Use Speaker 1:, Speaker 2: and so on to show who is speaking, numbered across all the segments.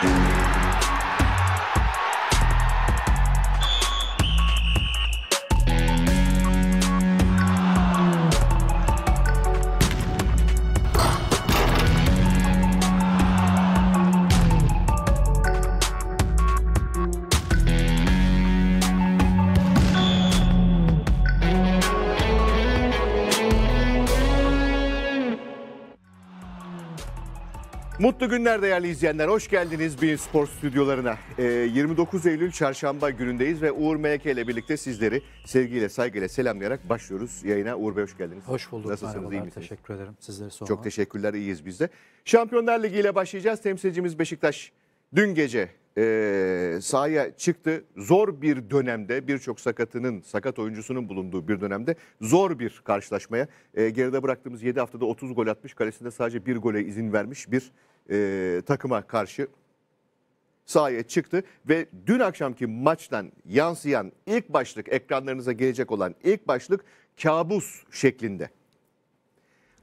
Speaker 1: Thank you. Mutlu günler değerli izleyenler. Hoş geldiniz bir spor stüdyolarına. E, ee, 29 Eylül çarşamba günündeyiz ve Uğur Meleke ile birlikte sizleri sevgiyle, saygıyla selamlayarak başlıyoruz yayına. Uğur Bey hoş geldiniz. Hoş bulduk. Nasılsınız? Merhabalar, iyi misiniz?
Speaker 2: Teşekkür ederim. Sizleri sormak.
Speaker 1: Çok teşekkürler. İyiyiz biz de. Şampiyonlar Ligi ile başlayacağız. Temsilcimiz Beşiktaş dün gece e, sahaya çıktı. Zor bir dönemde birçok sakatının, sakat oyuncusunun bulunduğu bir dönemde zor bir karşılaşmaya. E, geride bıraktığımız 7 haftada 30 gol atmış. Kalesinde sadece bir gole izin vermiş bir e, takıma karşı sahaya çıktı ve dün akşamki maçtan yansıyan ilk başlık ekranlarınıza gelecek olan ilk başlık kabus şeklinde.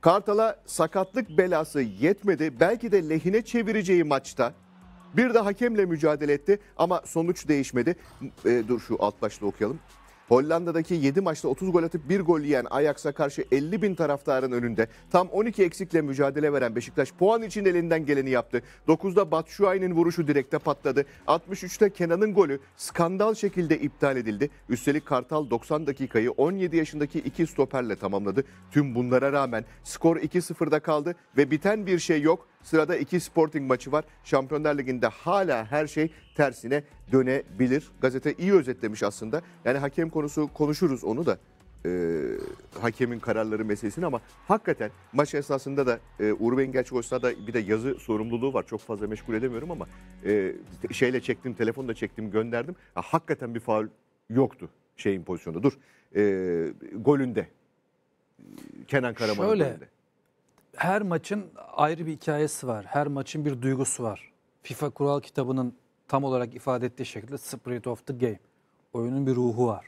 Speaker 1: Kartal'a sakatlık belası yetmedi. Belki de lehine çevireceği maçta bir de hakemle mücadele etti ama sonuç değişmedi. E, dur şu alt başlığı okuyalım. Hollanda'daki 7 maçta 30 gol atıp 1 gol yiyen Ajax'a karşı 50 bin taraftarın önünde tam 12 eksikle mücadele veren Beşiktaş puan için elinden geleni yaptı. 9'da Batshuayi'nin vuruşu direkte patladı. 63'te Kenan'ın golü skandal şekilde iptal edildi. Üstelik Kartal 90 dakikayı 17 yaşındaki iki stoperle tamamladı. Tüm bunlara rağmen skor 2-0'da kaldı ve biten bir şey yok. Sırada iki Sporting maçı var. Şampiyonlar Ligi'nde hala her şey tersine dönebilir. Gazete iyi özetlemiş aslında. Yani hakem konusu konuşuruz onu da. E, hakemin kararları meselesini ama hakikaten maç esnasında da e, Uğur Bey'in gerçi da bir de yazı sorumluluğu var. Çok fazla meşgul edemiyorum ama e, şeyle çektim, telefonla çektim, gönderdim. Ya, hakikaten bir faul yoktu şeyin pozisyonda. Dur. E, golünde. Kenan Karaman'ın golünde
Speaker 2: her maçın ayrı bir hikayesi var. Her maçın bir duygusu var. FIFA kural kitabının tam olarak ifade ettiği şekilde spirit of the game. Oyunun bir ruhu var.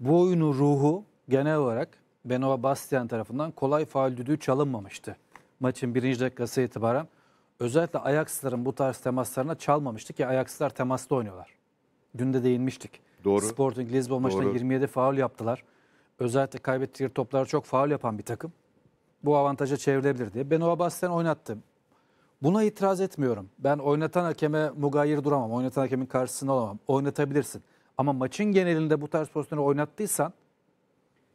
Speaker 2: Bu oyunun ruhu genel olarak Benoit Bastian tarafından kolay faal düdüğü çalınmamıştı. Maçın birinci dakikası itibaren özellikle Ajax'ların bu tarz temaslarına çalmamıştı ki Ajax'lar temaslı oynuyorlar. Dün de değinmiştik. Doğru. Sporting Lisbon maçında 27 faul yaptılar. Özellikle kaybettiği toplara çok faul yapan bir takım bu avantaja çevrilebilir diye. Ben o bahsten oynattım. Buna itiraz etmiyorum. Ben oynatan hakeme mugayir duramam. Oynatan hakemin karşısında olamam. Oynatabilirsin. Ama maçın genelinde bu tarz pozisyonu oynattıysan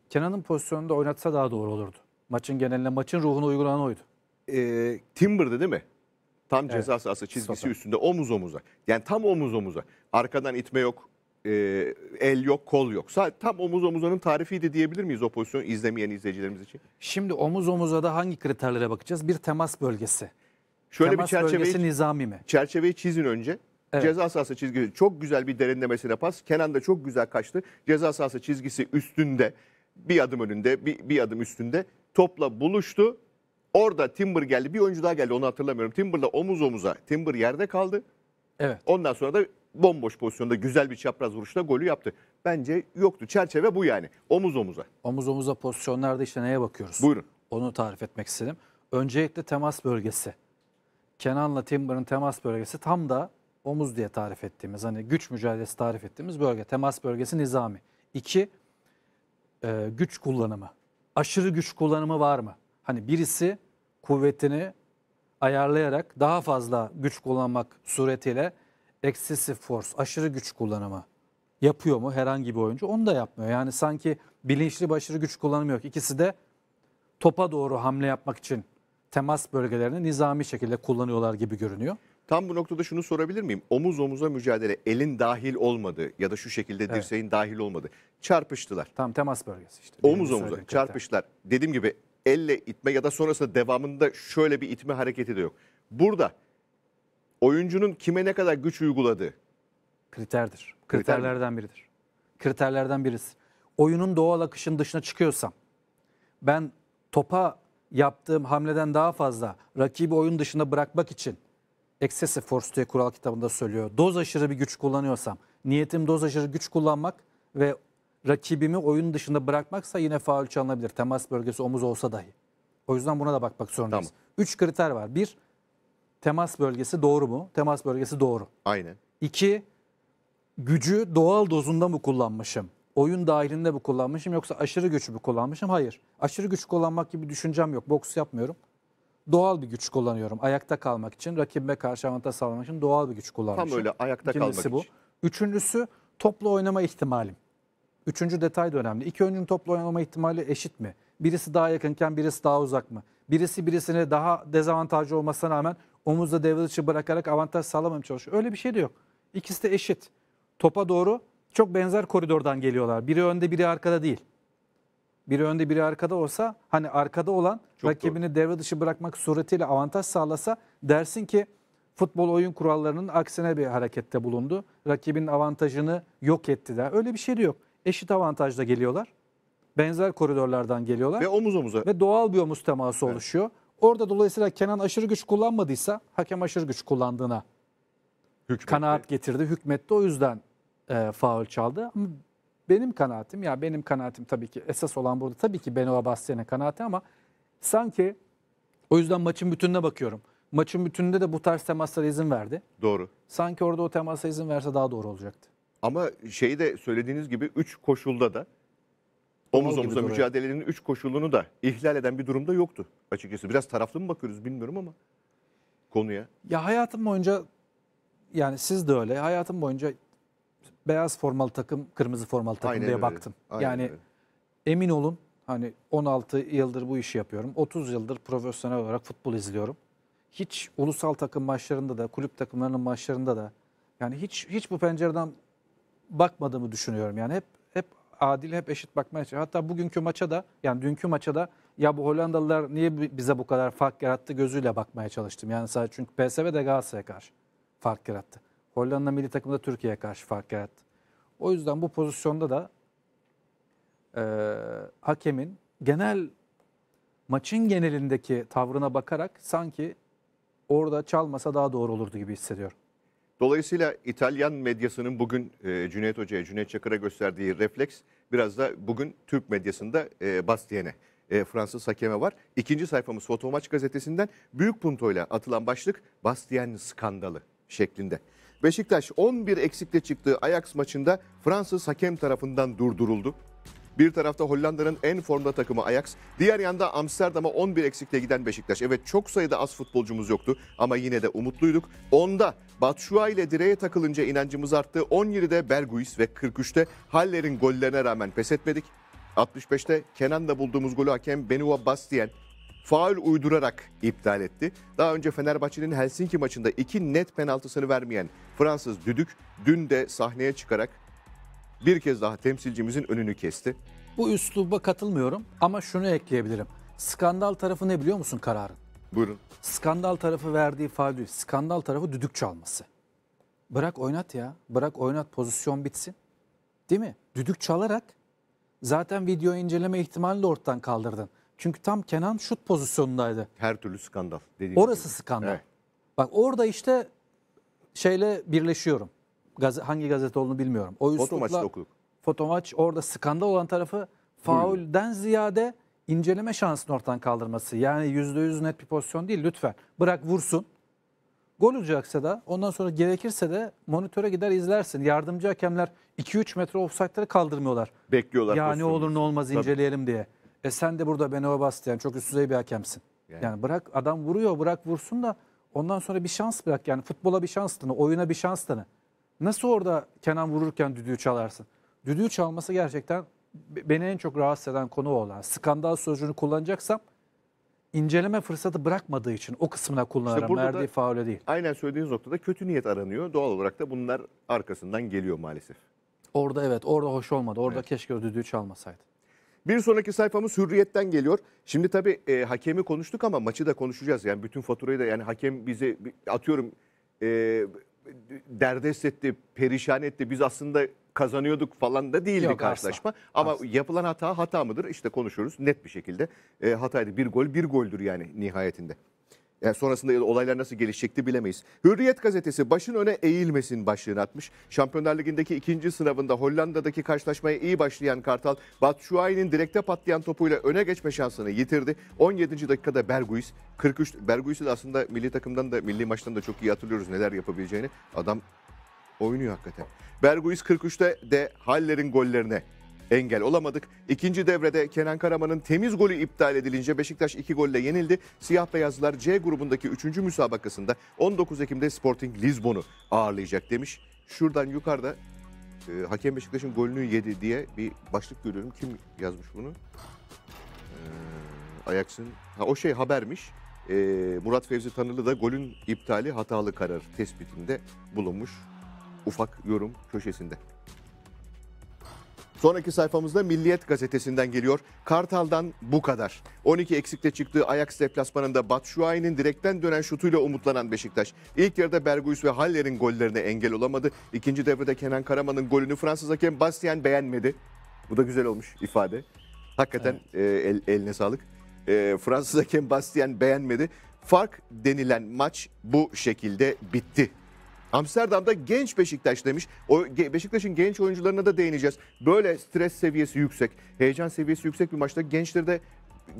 Speaker 2: Kenan'ın pozisyonunda oynatsa daha doğru olurdu. Maçın genelinde maçın ruhunu uygulanan oydu. E, Timber'dı değil mi? Tam
Speaker 1: evet. ceza sahası çizgisi Sopa. üstünde omuz omuza. Yani tam omuz omuza. Arkadan itme yok e, el yok kol yok.
Speaker 2: Tam omuz omuzanın tarifiydi
Speaker 1: diyebilir miyiz o pozisyonu izlemeyen izleyicilerimiz için?
Speaker 2: Şimdi omuz omuza da hangi kriterlere bakacağız? Bir temas bölgesi. Şöyle temas bir çerçeveyi, bölgesi nizami mi?
Speaker 1: Çerçeveyi çizin önce. Evet. Ceza sahası çizgisi çok güzel bir derinlemesine pas. Kenan da çok güzel kaçtı. Ceza sahası çizgisi üstünde bir adım önünde bir, bir adım üstünde topla buluştu. Orada Timber geldi. Bir oyuncu daha geldi onu hatırlamıyorum. Timber'la omuz omuza. Timber yerde kaldı. Evet. Ondan sonra da bomboş pozisyonda güzel bir çapraz vuruşla golü yaptı. Bence yoktu.
Speaker 2: Çerçeve bu yani. Omuz omuza. Omuz omuza pozisyonlarda işte neye bakıyoruz? Buyurun. Onu tarif etmek istedim. Öncelikle temas bölgesi. Kenan'la Timber'ın temas bölgesi tam da omuz diye tarif ettiğimiz hani güç mücadelesi tarif ettiğimiz bölge. Temas bölgesi nizami. İki, e, güç kullanımı. Aşırı güç kullanımı var mı? Hani birisi kuvvetini ayarlayarak daha fazla güç kullanmak suretiyle excessive force, aşırı güç kullanımı yapıyor mu herhangi bir oyuncu? Onu da yapmıyor. Yani sanki bilinçli bir aşırı güç kullanımı yok. İkisi de topa doğru hamle yapmak için temas bölgelerini nizami şekilde kullanıyorlar gibi görünüyor. Tam bu noktada şunu
Speaker 1: sorabilir miyim? Omuz omuza mücadele elin dahil olmadı ya da şu şekilde dirseğin evet. dahil olmadı.
Speaker 2: Çarpıştılar. Tam temas bölgesi işte. Omuz omuza çarpıştılar.
Speaker 1: Dediğim gibi elle itme ya da sonrasında devamında şöyle bir itme hareketi de yok. Burada oyuncunun kime
Speaker 2: ne kadar güç uyguladığı. Kriterdir. Kriterlerden biridir. Kriterlerden birisi. Oyunun doğal akışın dışına çıkıyorsam ben topa yaptığım hamleden daha fazla rakibi oyun dışında bırakmak için excessive force diye kural kitabında söylüyor. Doz aşırı bir güç kullanıyorsam niyetim doz aşırı güç kullanmak ve rakibimi oyun dışında bırakmaksa yine faul çalınabilir. Temas bölgesi omuz olsa dahi. O yüzden buna da bakmak zorundayız. Tamam. Üç kriter var. Bir, temas bölgesi doğru mu? Temas bölgesi doğru. Aynen. İki, gücü doğal dozunda mı kullanmışım? Oyun dahilinde mi kullanmışım yoksa aşırı güç mü kullanmışım? Hayır. Aşırı güç kullanmak gibi düşüncem yok. Boks yapmıyorum. Doğal bir güç kullanıyorum. Ayakta kalmak için, rakibime karşı avantaj sağlamak için doğal bir güç kullanmışım. Tam öyle ayakta İkincisi kalmak bu. için. Üçüncüsü toplu oynama ihtimalim. Üçüncü detay da önemli. İki oyuncunun toplu oynama ihtimali eşit mi? Birisi daha yakınken birisi daha uzak mı? Birisi birisine daha dezavantajlı olmasına rağmen omuzda devre dışı bırakarak avantaj sağlamam çalışıyor. Öyle bir şey de yok. İkisi de eşit. Topa doğru çok benzer koridordan geliyorlar. Biri önde biri arkada değil. Biri önde biri arkada olsa hani arkada olan çok rakibini doğru. devre dışı bırakmak suretiyle avantaj sağlasa dersin ki futbol oyun kurallarının aksine bir harekette bulundu. Rakibin avantajını yok etti de. Öyle bir şey de yok. Eşit avantajla geliyorlar. Benzer koridorlardan geliyorlar. Ve omuz omuza. Ve doğal bir omuz teması evet. oluşuyor. Orada dolayısıyla Kenan aşırı güç kullanmadıysa hakem aşırı güç kullandığına Hükmetti. kanaat getirdi. Hükmetti o yüzden e, faul çaldı. Ama benim kanaatim ya benim kanaatim tabii ki esas olan burada tabii ki Benoît Bastien'in kanaati ama sanki o yüzden maçın bütününe bakıyorum. Maçın bütününde de bu tarz temaslara izin verdi. Doğru. Sanki orada o temasa izin verse daha doğru olacaktı.
Speaker 1: Ama şeyi de söylediğiniz gibi 3 koşulda da omuz omuza mücadelenin üç koşulunu da ihlal eden bir durumda yoktu açıkçası. Biraz taraflı mı bakıyoruz bilmiyorum ama konuya.
Speaker 2: Ya hayatım boyunca yani siz de öyle hayatım boyunca beyaz formalı takım kırmızı formalı takım Aynen diye öyle. baktım. Aynen yani öyle. emin olun hani 16 yıldır bu işi yapıyorum. 30 yıldır profesyonel olarak futbol izliyorum. Hiç ulusal takım maçlarında da kulüp takımlarının maçlarında da yani hiç hiç bu pencereden bakmadığımı düşünüyorum. Yani hep adil hep eşit bakmaya çalışıyor. Hatta bugünkü maça da yani dünkü maça da ya bu Hollandalılar niye bize bu kadar fark yarattı gözüyle bakmaya çalıştım. Yani sadece çünkü PSV de Galatasaray'a karşı fark yarattı. Hollanda milli takımı da Türkiye'ye karşı fark yarattı. O yüzden bu pozisyonda da e, hakemin genel maçın genelindeki tavrına bakarak sanki orada çalmasa daha doğru olurdu gibi hissediyorum.
Speaker 1: Dolayısıyla İtalyan medyasının bugün e, Cüneyt Hoca'ya, Cüneyt Çakır'a gösterdiği refleks biraz da bugün Türk medyasında e, Bastien'e, e, Fransız hakeme var. İkinci sayfamız Fotomaç gazetesinden büyük puntoyla atılan başlık Bastien skandalı şeklinde. Beşiktaş 11 eksikle çıktığı Ajax maçında Fransız hakem tarafından durduruldu. Bir tarafta Hollanda'nın en formda takımı Ajax, diğer yanda Amsterdam'a 11 eksikle giden Beşiktaş. Evet çok sayıda az futbolcumuz yoktu ama yine de umutluyduk. 10'da Batshuayi ile direğe takılınca inancımız arttı. 17'de Berguis ve 43'te Haller'in gollerine rağmen pes etmedik. 65'te Kenan'da bulduğumuz golü hakem Benua Bastien faul uydurarak iptal etti. Daha önce Fenerbahçe'nin Helsinki maçında iki net penaltısını vermeyen Fransız Düdük dün de sahneye çıkarak bir kez daha temsilcimizin
Speaker 2: önünü kesti. Bu üsluba katılmıyorum ama şunu ekleyebilirim. Skandal tarafı ne biliyor musun kararın? Buyurun. Skandal tarafı verdiği ifade skandal tarafı düdük çalması. Bırak oynat ya, bırak oynat pozisyon bitsin. Değil mi? Düdük çalarak zaten video inceleme ihtimalini de ortadan kaldırdın. Çünkü tam Kenan şut pozisyonundaydı. Her türlü skandal. Orası gibi. skandal. Evet. Bak orada işte şeyle birleşiyorum. Gaz hangi gazete olduğunu bilmiyorum. O Fotomaç'ta okuduk. Fotomaç orada skandal olan tarafı faulden ziyade inceleme şansını ortadan kaldırması. Yani %100 net bir pozisyon değil lütfen. Bırak vursun. Gol olacaksa da ondan sonra gerekirse de monitöre gider izlersin. Yardımcı hakemler 2-3 metre offside'ları kaldırmıyorlar.
Speaker 1: Bekliyorlar. Yani pozisyonu.
Speaker 2: olur ne olmaz Tabii. inceleyelim diye. E sen de burada Beno Bastian çok üst düzey bir hakemsin. Yani. yani bırak adam vuruyor bırak vursun da ondan sonra bir şans bırak. Yani futbola bir şans tanı, oyuna bir şans tanı. Nasıl orada Kenan vururken düdüğü çalarsın? Düdüğü çalması gerçekten beni en çok rahatsız eden konu olan. Skandal sözcüğünü kullanacaksam inceleme fırsatı bırakmadığı için o kısmına kullanırım. İşte Verdiği faule
Speaker 1: değil. Aynen söylediğiniz noktada kötü niyet aranıyor. Doğal olarak da bunlar arkasından geliyor maalesef.
Speaker 2: Orada evet orada hoş olmadı. Orada evet. keşke
Speaker 1: düdüğü çalmasaydı. Bir sonraki sayfamız Hürriyet'ten geliyor. Şimdi tabii e, hakemi konuştuk ama maçı da konuşacağız. Yani bütün faturayı da yani hakem bize atıyorum e, derdest etti, perişan etti. Biz aslında kazanıyorduk falan da değil bir karşılaşma. Asla. Ama asla. yapılan hata hata mıdır? İşte konuşuyoruz net bir şekilde. E, hataydı. Bir gol bir goldür yani nihayetinde. Yani sonrasında ya da olaylar nasıl gelişecekti bilemeyiz. Hürriyet gazetesi başın öne eğilmesin başlığını atmış. Şampiyonlar Ligi'ndeki ikinci sınavında Hollanda'daki karşılaşmaya iyi başlayan Kartal, Batshuayi'nin direkte patlayan topuyla öne geçme şansını yitirdi. 17. dakikada Berguis, 43 Berguis'i de aslında milli takımdan da milli maçtan da çok iyi hatırlıyoruz neler yapabileceğini. Adam oynuyor hakikaten. Berguis 43'te de Haller'in gollerine engel olamadık. İkinci devrede Kenan Karaman'ın temiz golü iptal edilince Beşiktaş 2 golle yenildi. Siyah beyazlar C grubundaki 3. müsabakasında 19 Ekim'de Sporting Lisbon'u ağırlayacak demiş. Şuradan yukarıda e, hakem Beşiktaş'ın golünü yedi diye bir başlık görüyorum. Kim yazmış bunu? E, Ajax'ın ha, o şey habermiş. E, Murat Fevzi Tanırlı da golün iptali hatalı karar tespitinde bulunmuş. Ufak yorum köşesinde. Sonraki sayfamızda Milliyet gazetesinden geliyor. Kartal'dan bu kadar. 12 eksikle çıktığı Ajax deplasmanında Batshuayi'nin direkten dönen şutuyla umutlanan Beşiktaş. İlk yarıda Bergüis ve Haller'in gollerine engel olamadı. İkinci devrede Kenan Karaman'ın golünü Fransız hakem Bastien beğenmedi. Bu da güzel olmuş ifade. Hakikaten evet. e, el, eline sağlık. E, Fransız hakem Bastien beğenmedi. Fark denilen maç bu şekilde bitti. Amsterdam'da genç Beşiktaş demiş. O Beşiktaş'ın genç oyuncularına da değineceğiz. Böyle stres seviyesi yüksek, heyecan seviyesi yüksek bir maçta gençleri de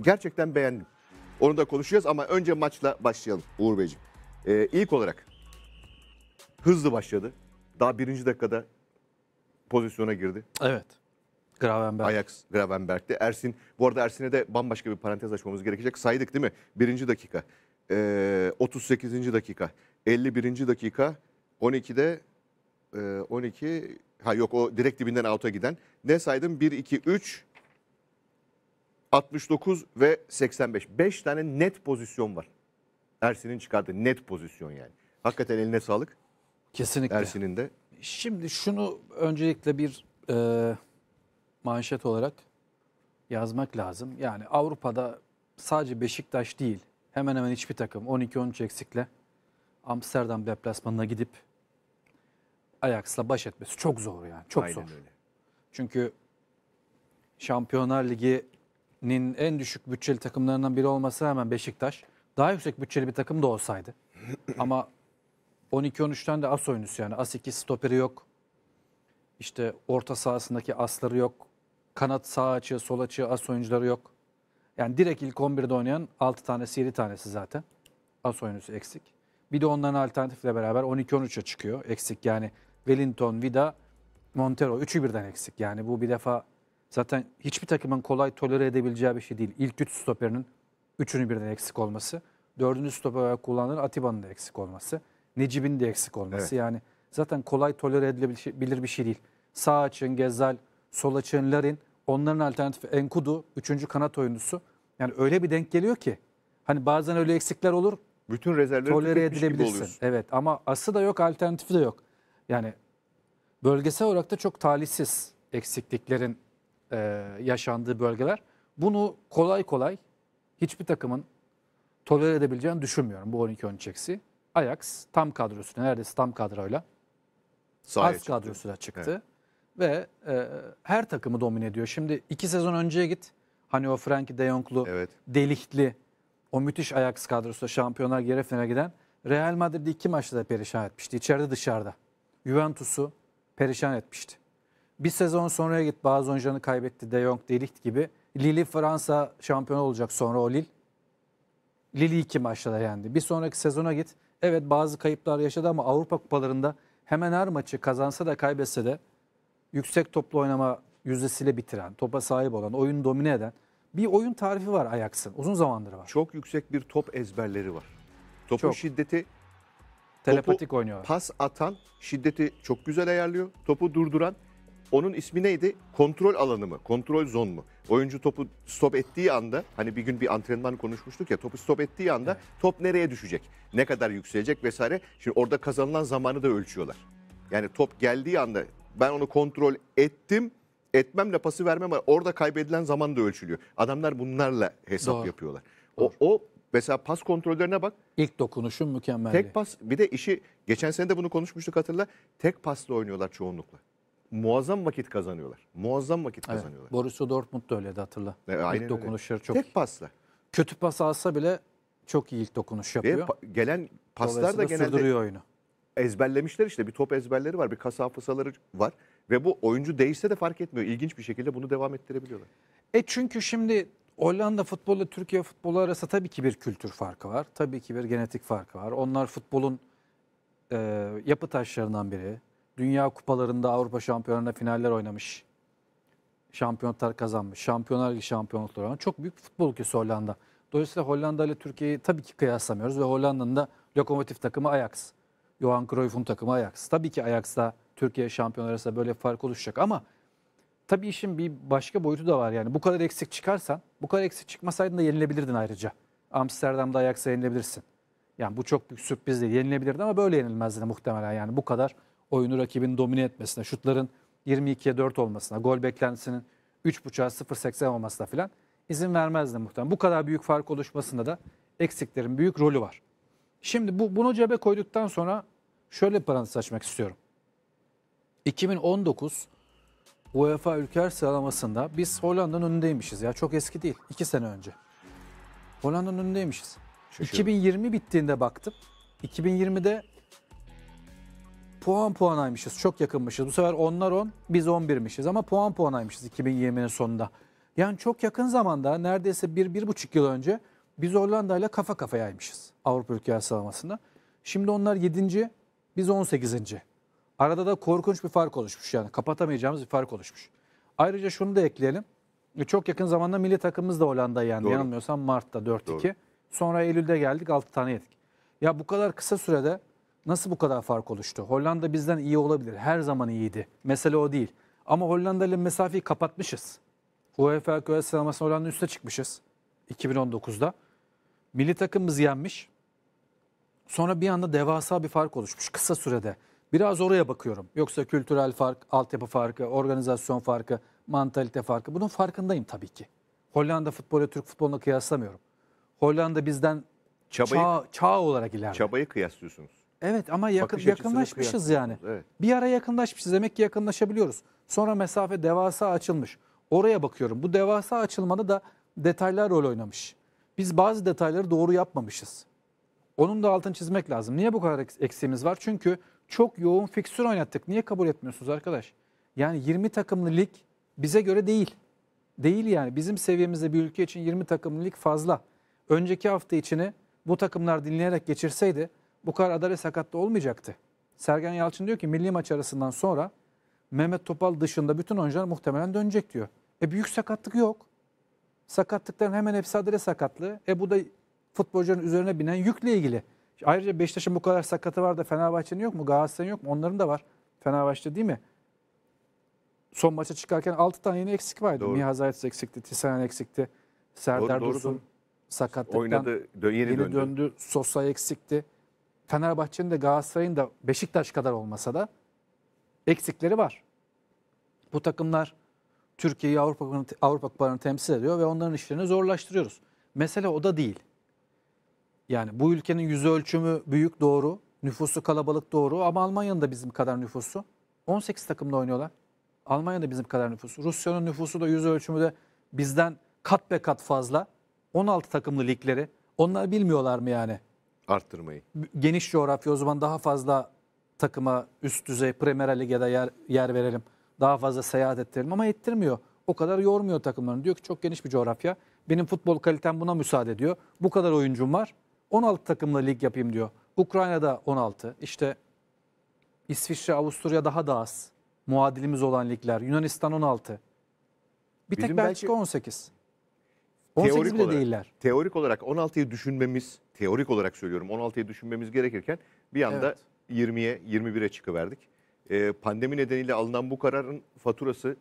Speaker 1: gerçekten beğendim. Onu da konuşacağız ama önce maçla başlayalım Uğur Beyciğim. Ee, ilk olarak hızlı başladı. Daha birinci dakikada pozisyona girdi. Evet. Gravenberg. Ajax Gravenberg'ti. Ersin, bu arada Ersin'e de bambaşka bir parantez açmamız gerekecek. Saydık değil mi? Birinci dakika, ee, 38. dakika, 51. dakika, 12'de e, 12 ha yok o direkt dibinden out'a giden. Ne saydım? 1 2 3 69 ve 85. 5 tane net pozisyon var. Ersin'in çıkardığı net pozisyon yani. Hakikaten eline sağlık. Kesinlikle. Ersin'in de.
Speaker 2: Şimdi şunu öncelikle bir e, manşet olarak yazmak lazım. Yani Avrupa'da sadece Beşiktaş değil hemen hemen hiçbir takım 12-13 eksikle Amsterdam deplasmanına gidip Ajax'la baş etmesi çok zor yani. Çok Aynen zor. Öyle. Çünkü Şampiyonlar Ligi'nin en düşük bütçeli takımlarından biri olması hemen Beşiktaş daha yüksek bütçeli bir takım da olsaydı. Ama 12-13'ten de as oyuncusu yani. As 2 stoperi yok. İşte orta sahasındaki asları yok. Kanat sağ açığı, sol açığı as oyuncuları yok. Yani direkt ilk 11'de oynayan 6 tanesi 7 tanesi zaten. As oyuncusu eksik. Bir de onların alternatifle beraber 12-13'e çıkıyor. Eksik yani Wellington, Vida, Montero. Üçü birden eksik. Yani bu bir defa zaten hiçbir takımın kolay tolere edebileceği bir şey değil. İlk üç stoperinin üçünü birden eksik olması. Dördüncü stoper olarak kullanılan Atiba'nın da eksik olması. Necib'in de eksik olması. Evet. Yani zaten kolay tolere edilebilir bir şey değil. Sağ açın, Gezal, sol açın, Larin. Onların alternatifi Enkudu, üçüncü kanat oyuncusu. Yani öyle bir denk geliyor ki. Hani bazen öyle eksikler olur. Bütün rezervleri tolere edilebilirsin. Evet ama ası da yok, alternatifi de yok. Yani bölgesel olarak da çok talihsiz eksikliklerin e, yaşandığı bölgeler. Bunu kolay kolay hiçbir takımın toler edebileceğini düşünmüyorum bu 12 önceksi, Ajax tam kadrosuyla, neredeyse tam kadroyla Sahaya az çıktı. kadrosuyla çıktı. Evet. Ve e, her takımı domine ediyor. Şimdi iki sezon önceye git. Hani o Frankie de Jong'lu, evet. Delichtli, o müthiş Ajax kadrosuyla şampiyonlar yarı finale giden Real Madrid'i iki maçta da perişan etmişti. İçeride dışarıda. Juventus'u perişan etmişti. Bir sezon sonraya git bazı Bazonjan'ı kaybetti De Jong, De Ligt gibi. Lille Fransa şampiyonu olacak sonra o Lille. Lille iki maçta yendi. Bir sonraki sezona git. Evet bazı kayıplar yaşadı ama Avrupa kupalarında hemen her maçı kazansa da kaybetse de yüksek toplu oynama yüzdesiyle bitiren, topa sahip olan, oyunu domine eden bir oyun tarifi var Ajax'ın. Uzun zamandır var. Çok yüksek bir top ezberleri var. Topun Çok. şiddeti Telepatik topu oynuyorlar. Pas atan
Speaker 1: şiddeti çok güzel ayarlıyor. Topu durduran onun ismi neydi? Kontrol alanı mı? Kontrol zon mu? Oyuncu topu stop ettiği anda hani bir gün bir antrenman konuşmuştuk ya topu stop ettiği anda evet. top nereye düşecek? Ne kadar yükselecek vesaire. Şimdi orada kazanılan zamanı da ölçüyorlar. Yani top geldiği anda ben onu kontrol ettim etmemle pası vermem orada kaybedilen zaman da ölçülüyor. Adamlar bunlarla hesap Doğru. yapıyorlar. Doğru. O, o Mesela pas kontrollerine bak. İlk dokunuşun mükemmel. Tek pas bir de işi geçen sene de bunu konuşmuştuk hatırla. Tek pasla oynuyorlar çoğunlukla. Muazzam vakit kazanıyorlar. Muazzam vakit evet. kazanıyorlar.
Speaker 2: Borussia Dortmund da öyleydi hatırla. E, ilk dokunuşları çok Tek pasla. Kötü pas alsa bile çok iyi ilk dokunuş yapıyor. Ve pa gelen paslar da genelde oyunu. ezberlemişler
Speaker 1: işte. Bir top ezberleri var, bir kas hafızaları var. Ve bu oyuncu değişse de fark etmiyor. İlginç bir şekilde bunu
Speaker 2: devam ettirebiliyorlar. E çünkü şimdi Hollanda futbolu Türkiye futbolu arası tabii ki bir kültür farkı var. Tabii ki bir genetik farkı var. Onlar futbolun e, yapı taşlarından biri. Dünya kupalarında Avrupa şampiyonlarında finaller oynamış. Şampiyonlar kazanmış. Şampiyonlar Ligi şampiyonlukları oynamış. Çok büyük futbol ülkesi Hollanda. Dolayısıyla Hollanda ile Türkiye'yi tabii ki kıyaslamıyoruz. Ve Hollanda'nın da lokomotif takımı Ajax. Johan Cruyff'un takımı Ajax. Tabii ki Ajax'ta Türkiye şampiyonları arasında böyle fark oluşacak ama... Tabii işin bir başka boyutu da var yani. Bu kadar eksik çıkarsan, bu kadar eksik çıkmasaydın da yenilebilirdin ayrıca. Amsterdam'da Ajax'a yenilebilirsin. Yani bu çok büyük sürpriz değil. Yenilebilirdi ama böyle yenilmezdi muhtemelen yani. Bu kadar oyunu rakibin domine etmesine, şutların 22'ye 4 olmasına, gol beklentisinin 3.5'a 0.80 olmasına filan izin vermezdi muhtemelen. Bu kadar büyük fark oluşmasında da eksiklerin büyük rolü var. Şimdi bu, bunu cebe koyduktan sonra şöyle bir parantez açmak istiyorum. 2019 UEFA ülkeler sıralamasında biz Hollanda'nın önündeymişiz ya çok eski değil iki sene önce. Hollanda'nın önündeymişiz. Şaşıyorum. 2020 bittiğinde baktım. 2020'de puan puanaymışız Çok yakınmışız. Bu sefer onlar 10, biz 11'mişiz ama puan puanaymışız aymışız 2020'nin sonunda. Yani çok yakın zamanda neredeyse 1-1,5 yıl önce biz Hollanda ile kafa kafaya Avrupa ülkeler sıralamasında. Şimdi onlar 7. biz 18. Arada da korkunç bir fark oluşmuş yani. Kapatamayacağımız bir fark oluşmuş. Ayrıca şunu da ekleyelim. E, çok yakın zamanda milli takımımız da Hollanda'yı yendi. Doğru. Yanılmıyorsam Mart'ta 4-2. Sonra Eylül'de geldik 6 tane yedik. Ya bu kadar kısa sürede nasıl bu kadar fark oluştu? Hollanda bizden iyi olabilir. Her zaman iyiydi. Mesele o değil. Ama Hollanda ile mesafeyi kapatmışız. UEFA Küre sıralamasına Hollanda üste çıkmışız. 2019'da. Milli takımımız yenmiş. Sonra bir anda devasa bir fark oluşmuş kısa sürede. Biraz oraya bakıyorum. Yoksa kültürel fark, altyapı farkı, organizasyon farkı, mantalite farkı. Bunun farkındayım tabii ki. Hollanda futbolu Türk futboluna kıyaslamıyorum. Hollanda bizden Çabayı, çağ, çağ olarak ilerliyor.
Speaker 1: Çabayı kıyaslıyorsunuz.
Speaker 2: Evet ama yakın, yakınlaşmışız yani. Evet. Bir ara yakınlaşmışız demek ki yakınlaşabiliyoruz. Sonra mesafe devasa açılmış. Oraya bakıyorum. Bu devasa açılmada da detaylar rol oynamış. Biz bazı detayları doğru yapmamışız. Onun da altını çizmek lazım. Niye bu kadar eksiğimiz var? Çünkü çok yoğun fiksür oynattık. Niye kabul etmiyorsunuz arkadaş? Yani 20 takımlı lig bize göre değil. Değil yani. Bizim seviyemizde bir ülke için 20 takımlı lig fazla. Önceki hafta içini bu takımlar dinleyerek geçirseydi bu kadar adalet sakatlı olmayacaktı. Sergen Yalçın diyor ki milli maç arasından sonra Mehmet Topal dışında bütün oyuncular muhtemelen dönecek diyor. E büyük sakatlık yok. Sakatlıkların hemen hepsi adale sakatlığı. E bu da futbolcuların üzerine binen yükle ilgili. Ayrıca Beşiktaş'ın bu kadar sakatı var da Fenerbahçe'nin yok mu? Galatasaray'ın yok mu? Onların da var. Fenerbahçe değil mi? Son maça çıkarken 6 tane yine eksik vardı. Doğru. Miha Zayt's eksikti, Tisanen eksikti. Serdar doğru, Dursun doğru. sakatlıktan Oynadı, dö yeni, yeni döndü. döndü. Sosa eksikti. Fenerbahçe'nin de Galatasaray'ın da Beşiktaş kadar olmasa da eksikleri var. Bu takımlar Türkiye'yi Avrupa Avrupa Kupalarını temsil ediyor ve onların işlerini zorlaştırıyoruz. Mesele o da değil. Yani bu ülkenin yüz ölçümü büyük doğru, nüfusu kalabalık doğru ama Almanya'nın da bizim kadar nüfusu. 18 takımla oynuyorlar. Almanya'nın da bizim kadar nüfusu. Rusya'nın nüfusu da yüz ölçümü de bizden kat be kat fazla. 16 takımlı ligleri. Onlar bilmiyorlar mı yani? Arttırmayı. Geniş coğrafya o zaman daha fazla takıma üst düzey Premier Lig'e de yer, yer verelim. Daha fazla seyahat ettirelim ama ettirmiyor. O kadar yormuyor takımlarını. Diyor ki çok geniş bir coğrafya. Benim futbol kalitem buna müsaade ediyor. Bu kadar oyuncum var. 16 takımla lig yapayım diyor. Ukrayna'da 16. İşte İsviçre, Avusturya daha da az. Muadilimiz olan ligler. Yunanistan 16. Bir Bizim tek Belçika belki... 18. 18 teorik bile olarak, değiller.
Speaker 1: Teorik olarak 16'yı düşünmemiz, teorik olarak söylüyorum 16'yı düşünmemiz gerekirken bir anda evet. 20'ye 21'e çıkıverdik. Ee, pandemi nedeniyle alınan bu kararın faturası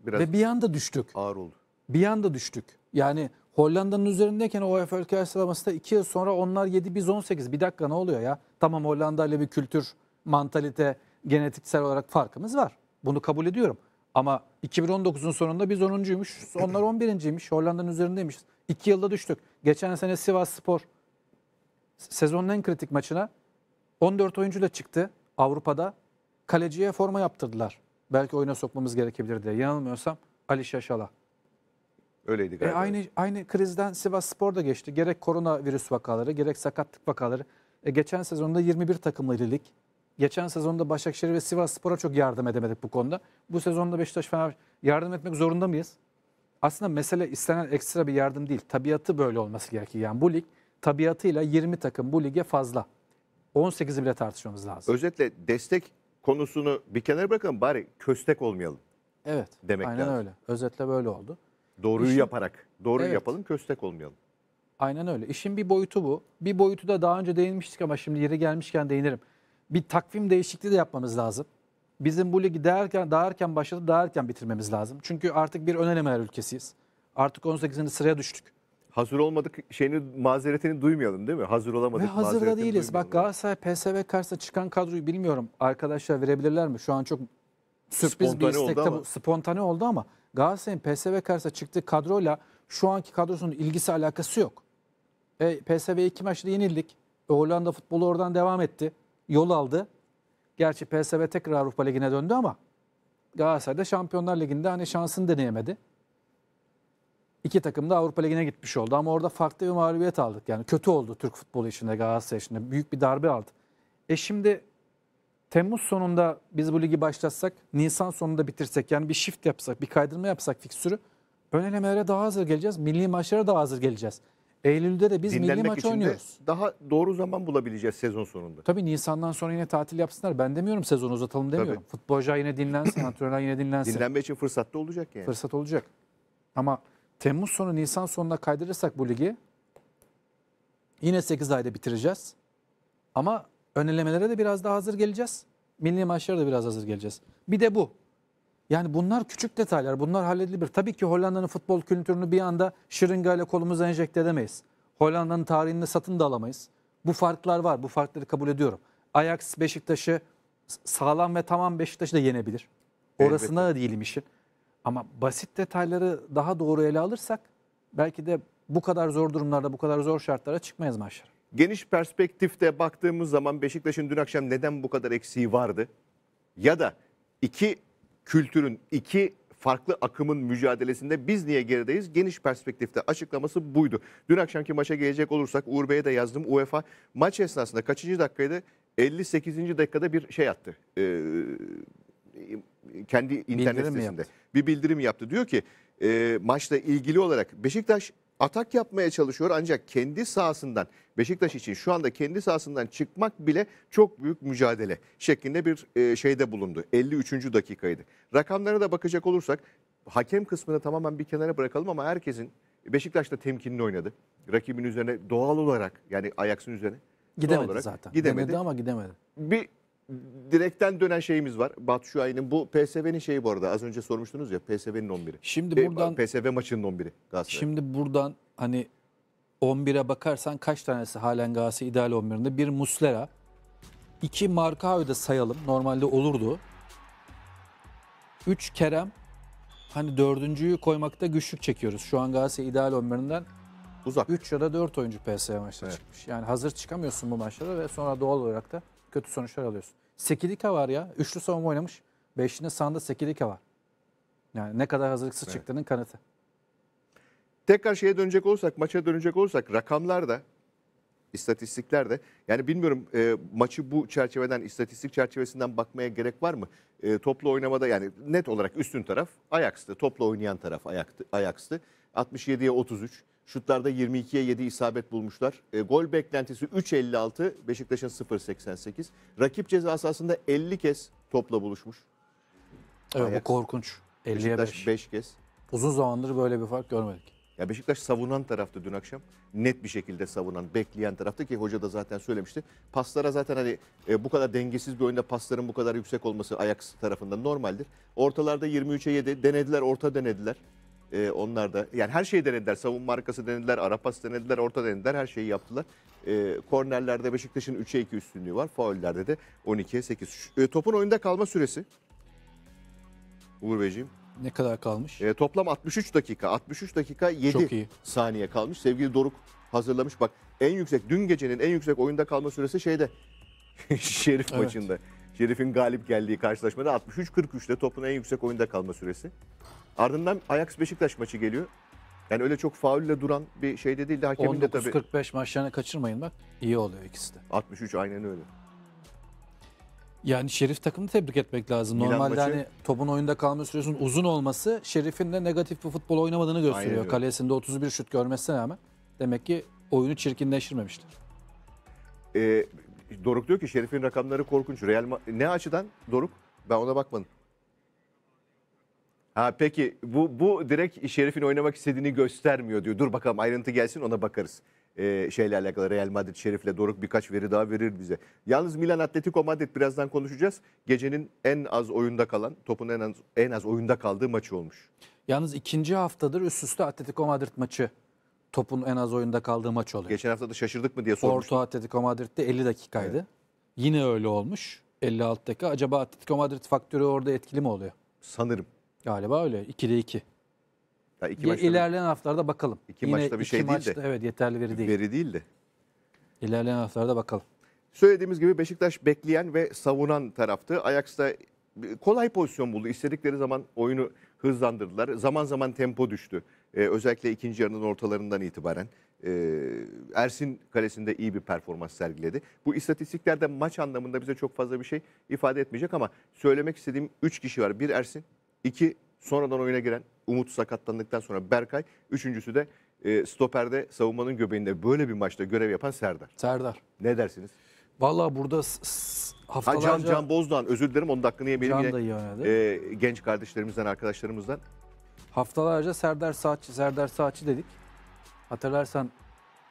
Speaker 1: biraz Ve
Speaker 2: bir anda düştük. Ağır oldu. Bir anda düştük. Yani Hollanda'nın üzerindeyken o UEFA ülke sıralamasında 2 yıl sonra onlar 7 biz 18. Bir dakika ne oluyor ya? Tamam Hollanda ile bir kültür, mantalite, genetiksel olarak farkımız var. Bunu kabul ediyorum. Ama 2019'un sonunda biz 10.ymuş. Onlar 11.ymiş. Hollanda'nın üzerindeymişiz. 2 yılda düştük. Geçen sene Sivas Spor sezonun en kritik maçına 14 oyuncuyla çıktı Avrupa'da. Kaleciye forma yaptırdılar. Belki oyuna sokmamız gerekebilir diye. Yanılmıyorsam Ali Şaşala.
Speaker 1: Öyleydi e, galiba. E aynı
Speaker 2: aynı krizden Sivas Spor da geçti. Gerek koronavirüs vakaları, gerek sakatlık vakaları. E geçen sezonda 21 takımlı lig. Geçen sezonda Başakşehir ve Sivas Spor'a çok yardım edemedik bu konuda. Bu sezonda Beşiktaş Fener yardım etmek zorunda mıyız? Aslında mesele istenen ekstra bir yardım değil. Tabiatı böyle olması gerekiyor. Yani bu lig tabiatıyla 20 takım bu lige fazla. 18'i bile tartışmamız
Speaker 1: lazım. Özetle destek konusunu bir kenara bırakalım bari köstek olmayalım.
Speaker 2: Evet. Demek aynen lazım. öyle. Özetle böyle oldu.
Speaker 1: Doğruyu İşin- yaparak. Doğruyu Evet. yapalım köstek olmayalım.
Speaker 2: Aynen öyle. İşin bir boyutu bu. Bir boyutu da daha önce değinmiştik ama şimdi yeri gelmişken değinirim. Bir takvim değişikliği de yapmamız lazım. Bizim bu ligi daha erken, daha başladı, daha bitirmemiz lazım. Çünkü artık bir ön elemeler ülkesiyiz. Artık 18. sıraya düştük. Hazır olmadık şeyini mazeretini duymayalım değil mi? Hazır olamadık Ve hazır da değiliz. Bak Galatasaray PSV karşısına çıkan kadroyu bilmiyorum arkadaşlar verebilirler mi? Şu an çok sürpriz Spontane bir istekte bu. Spontane oldu ama Galatasaray'ın PSV karşısında çıktığı kadroyla şu anki kadrosunun ilgisi alakası yok. E, PSV iki maçta yenildik. E, Hollanda futbolu oradan devam etti. Yol aldı. Gerçi PSV tekrar Avrupa Ligi'ne döndü ama Galatasaray'da Şampiyonlar Ligi'nde hani şansını deneyemedi. İki takım da Avrupa Ligi'ne gitmiş oldu ama orada farklı bir mağlubiyet aldık. Yani kötü oldu Türk futbolu içinde Galatasaray içinde. Büyük bir darbe aldı. E şimdi Temmuz sonunda biz bu ligi başlatsak, Nisan sonunda bitirsek yani bir shift yapsak, bir kaydırma yapsak fiksürü önlemelere daha hazır geleceğiz. Milli maçlara daha hazır geleceğiz. Eylül'de de biz Dinlenmek milli maç oynuyoruz.
Speaker 1: Daha doğru zaman bulabileceğiz sezon sonunda.
Speaker 2: Tabii Nisan'dan sonra yine tatil yapsınlar. Ben demiyorum sezonu uzatalım demiyorum. Tabii. yine dinlensin, antrenörler yine dinlensin. Dinlenme
Speaker 1: için fırsat da olacak yani. Fırsat
Speaker 2: olacak. Ama Temmuz sonu, Nisan sonunda kaydırırsak bu ligi yine 8 ayda bitireceğiz. Ama önlemelere de biraz daha hazır geleceğiz. Milli maçlara da biraz hazır geleceğiz. Bir de bu. Yani bunlar küçük detaylar. Bunlar halledilebilir. Tabii ki Hollanda'nın futbol kültürünü bir anda şırıngayla kolumuza enjekte edemeyiz. Hollanda'nın tarihini satın da alamayız. Bu farklar var. Bu farkları kabul ediyorum. Ajax Beşiktaş'ı sağlam ve tamam Beşiktaş'ı da yenebilir. Orasında Elbette. da değilim işin. Ama basit detayları daha doğru ele alırsak belki de bu kadar zor durumlarda, bu kadar zor şartlara çıkmayız
Speaker 1: maçlara. Geniş perspektifte baktığımız zaman Beşiktaş'ın dün akşam neden bu kadar eksiği vardı? Ya da iki kültürün, iki farklı akımın mücadelesinde biz niye gerideyiz? Geniş perspektifte açıklaması buydu. Dün akşamki maça gelecek olursak Uğur Bey'e de yazdım. UEFA maç esnasında kaçıncı dakikaydı? 58. dakikada bir şey attı. Ee, kendi internet bildirim sitesinde. Bir bildirim yaptı. Diyor ki e, maçla ilgili olarak Beşiktaş atak yapmaya çalışıyor ancak kendi sahasından Beşiktaş için şu anda kendi sahasından çıkmak bile çok büyük mücadele şeklinde bir e, şeyde bulundu. 53. dakikaydı. Rakamlara da bakacak olursak hakem kısmını tamamen bir kenara bırakalım ama herkesin Beşiktaş'ta temkinli oynadı. Rakibin üzerine doğal olarak yani Ajax'ın üzerine Gidemedi zaten. Gidemedi. Demedi
Speaker 2: ama gidemedi. Bir
Speaker 1: direkten dönen şeyimiz var. Batu Şuay'ın bu PSV'nin şeyi bu arada az önce sormuştunuz ya PSV'nin 11'i. Şimdi şey, buradan
Speaker 2: PSV maçının 11'i Galatasaray. şimdi buradan hani 11'e bakarsan kaç tanesi halen Galatasaray ideal 11'inde? Bir Muslera, iki Markao'yu da sayalım. Normalde olurdu. Üç Kerem. Hani dördüncüyü koymakta güçlük çekiyoruz. Şu an Galatasaray ideal 11'inden Uzak. 3 ya da 4 oyuncu PSV maçta çıkmış. Yani hazır çıkamıyorsun bu maçlara ve sonra doğal olarak da kötü sonuçlar alıyorsun. Sekidika var ya. Üçlü savunma oynamış. Beşliğinde sahanda Sekidika var. Yani ne kadar hazırlıksız evet. çıktığının kanıtı.
Speaker 1: Tekrar şeye dönecek olursak, maça dönecek olursak rakamlar da istatistikler de yani bilmiyorum e, maçı bu çerçeveden istatistik çerçevesinden bakmaya gerek var mı? E, toplu oynamada yani net olarak üstün taraf Ajax'tı. Toplu oynayan taraf Ajax'tı. Ajax'tı. 67'ye 33. Şutlarda 22'ye 7 isabet bulmuşlar. E, gol beklentisi 3.56, Beşiktaş'ın 0.88. Rakip ceza sahasında 50 kez topla buluşmuş.
Speaker 2: Evet Ajax. bu korkunç. 50'ye 5.
Speaker 1: 5 kez. Uzun zamandır böyle bir fark görmedik. Ya Beşiktaş savunan taraftı dün akşam. Net bir şekilde savunan, bekleyen taraftı ki hoca da zaten söylemişti. Paslara zaten hani e, bu kadar dengesiz bir oyunda pasların bu kadar yüksek olması Ajax tarafından normaldir. Ortalarda 23'e 7 denediler, orta denediler. E, onlar da yani her şeyi denediler. Savunma markası denediler, ara pas denediler, orta denediler. Her şeyi yaptılar. E, kornerlerde Beşiktaş'ın 3'e 2 üstünlüğü var. Faullerde de 12'ye 8. E, topun oyunda kalma süresi. Uğur Beyciğim. Ne kadar kalmış? E, toplam 63 dakika. 63 dakika 7 saniye kalmış. Sevgili Doruk hazırlamış. Bak en yüksek dün gecenin en yüksek oyunda kalma süresi şeyde Şerif evet. maçında. Şerif'in galip geldiği karşılaşmada 63-43'te topun en yüksek oyunda kalma süresi. Ardından Ajax Beşiktaş maçı geliyor. Yani öyle çok faulle duran bir şey de değil de hakemin de tabii.
Speaker 2: 19.45 maçlarını kaçırmayın bak. İyi oluyor ikisi de. 63 aynen öyle. Yani Şerif takımını tebrik etmek lazım. Milan Normalde maçı- hani topun oyunda kalma süresinin uzun olması Şerif'in de negatif bir futbol oynamadığını gösteriyor. Kalesinde 31 şut görmesine rağmen demek ki oyunu çirkinleştirmemişler.
Speaker 1: Ee, Doruk diyor ki Şerif'in rakamları korkunç. Real Ma ne açıdan Doruk? Ben ona bakmadım. Ha peki bu bu direkt Şerif'in oynamak istediğini göstermiyor diyor. Dur bakalım ayrıntı gelsin ona bakarız. Ee, şeyle alakalı Real Madrid Şerif'le Doruk birkaç veri daha verir bize. Yalnız Milan Atletico Madrid birazdan konuşacağız. Gecenin en az oyunda kalan, topun en az en az oyunda kaldığı maçı olmuş.
Speaker 2: Yalnız ikinci haftadır üst üste Atletico Madrid maçı topun en az oyunda kaldığı maç oluyor. Geçen hafta da şaşırdık mı diye sormuştum. Porto Atletico Madrid'de 50 dakikaydı. Evet. Yine öyle olmuş. 56 dakika. Acaba Atletico Madrid faktörü orada etkili mi oluyor? Sanırım. Galiba öyle. 2'de 2. Ya iki maçta ilerleyen haftalarda bakalım. İki Yine maçta bir iki şey maçta, değil de. Evet yeterli veri değil. Veri değil de.
Speaker 1: İlerleyen haftalarda bakalım. Söylediğimiz gibi Beşiktaş bekleyen ve savunan taraftı. Ajax da kolay pozisyon buldu. İstedikleri zaman oyunu hızlandırdılar. Zaman zaman tempo düştü. E, özellikle ikinci yarının ortalarından itibaren e, Ersin kalesinde iyi bir performans sergiledi. Bu istatistiklerde maç anlamında bize çok fazla bir şey ifade etmeyecek ama söylemek istediğim 3 kişi var. Bir Ersin, iki sonradan oyuna giren Umut sakatlandıktan sonra Berkay, üçüncüsü de e, stoperde savunmanın göbeğinde böyle bir maçta görev yapan Serdar. Serdar. Ne dersiniz? Vallahi burada haftalarca... Ha, Can, Can Bozdoğan özür dilerim
Speaker 2: onun hakkını yemeyelim. Can da iyi oynadı. E,
Speaker 1: genç kardeşlerimizden, arkadaşlarımızdan
Speaker 2: haftalarca Serdar Saatçı, Serdar Saatçı dedik. Hatırlarsan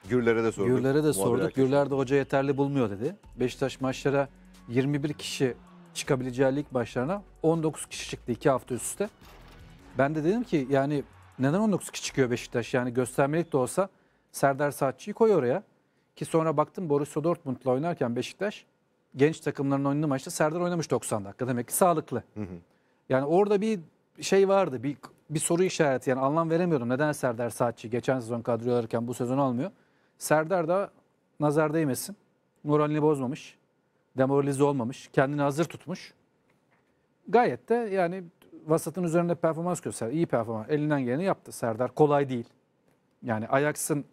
Speaker 2: Gürlere de sorduk. Gürlere de sorduk. Gürler de hoca yeterli bulmuyor dedi. Beşiktaş maçlara 21 kişi çıkabileceği lig başlarına 19 kişi çıktı 2 hafta üst üste. Ben de dedim ki yani neden 19 kişi çıkıyor Beşiktaş? Yani göstermelik de olsa Serdar Saatçı'yı koy oraya. Ki sonra baktım Borussia Dortmund'la oynarken Beşiktaş genç takımların oynadığı maçta Serdar oynamış 90 dakika. Demek ki sağlıklı. Hı hı. Yani orada bir şey vardı, bir bir soru işareti yani anlam veremiyordum. Neden Serdar Saatçi geçen sezon kadroya alırken bu sezon almıyor? Serdar da nazar değmesin. Moralini bozmamış. Demoralize olmamış. Kendini hazır tutmuş. Gayet de yani vasatın üzerinde performans göster. İyi performans. Elinden geleni yaptı Serdar. Kolay değil. Yani Ajax'ın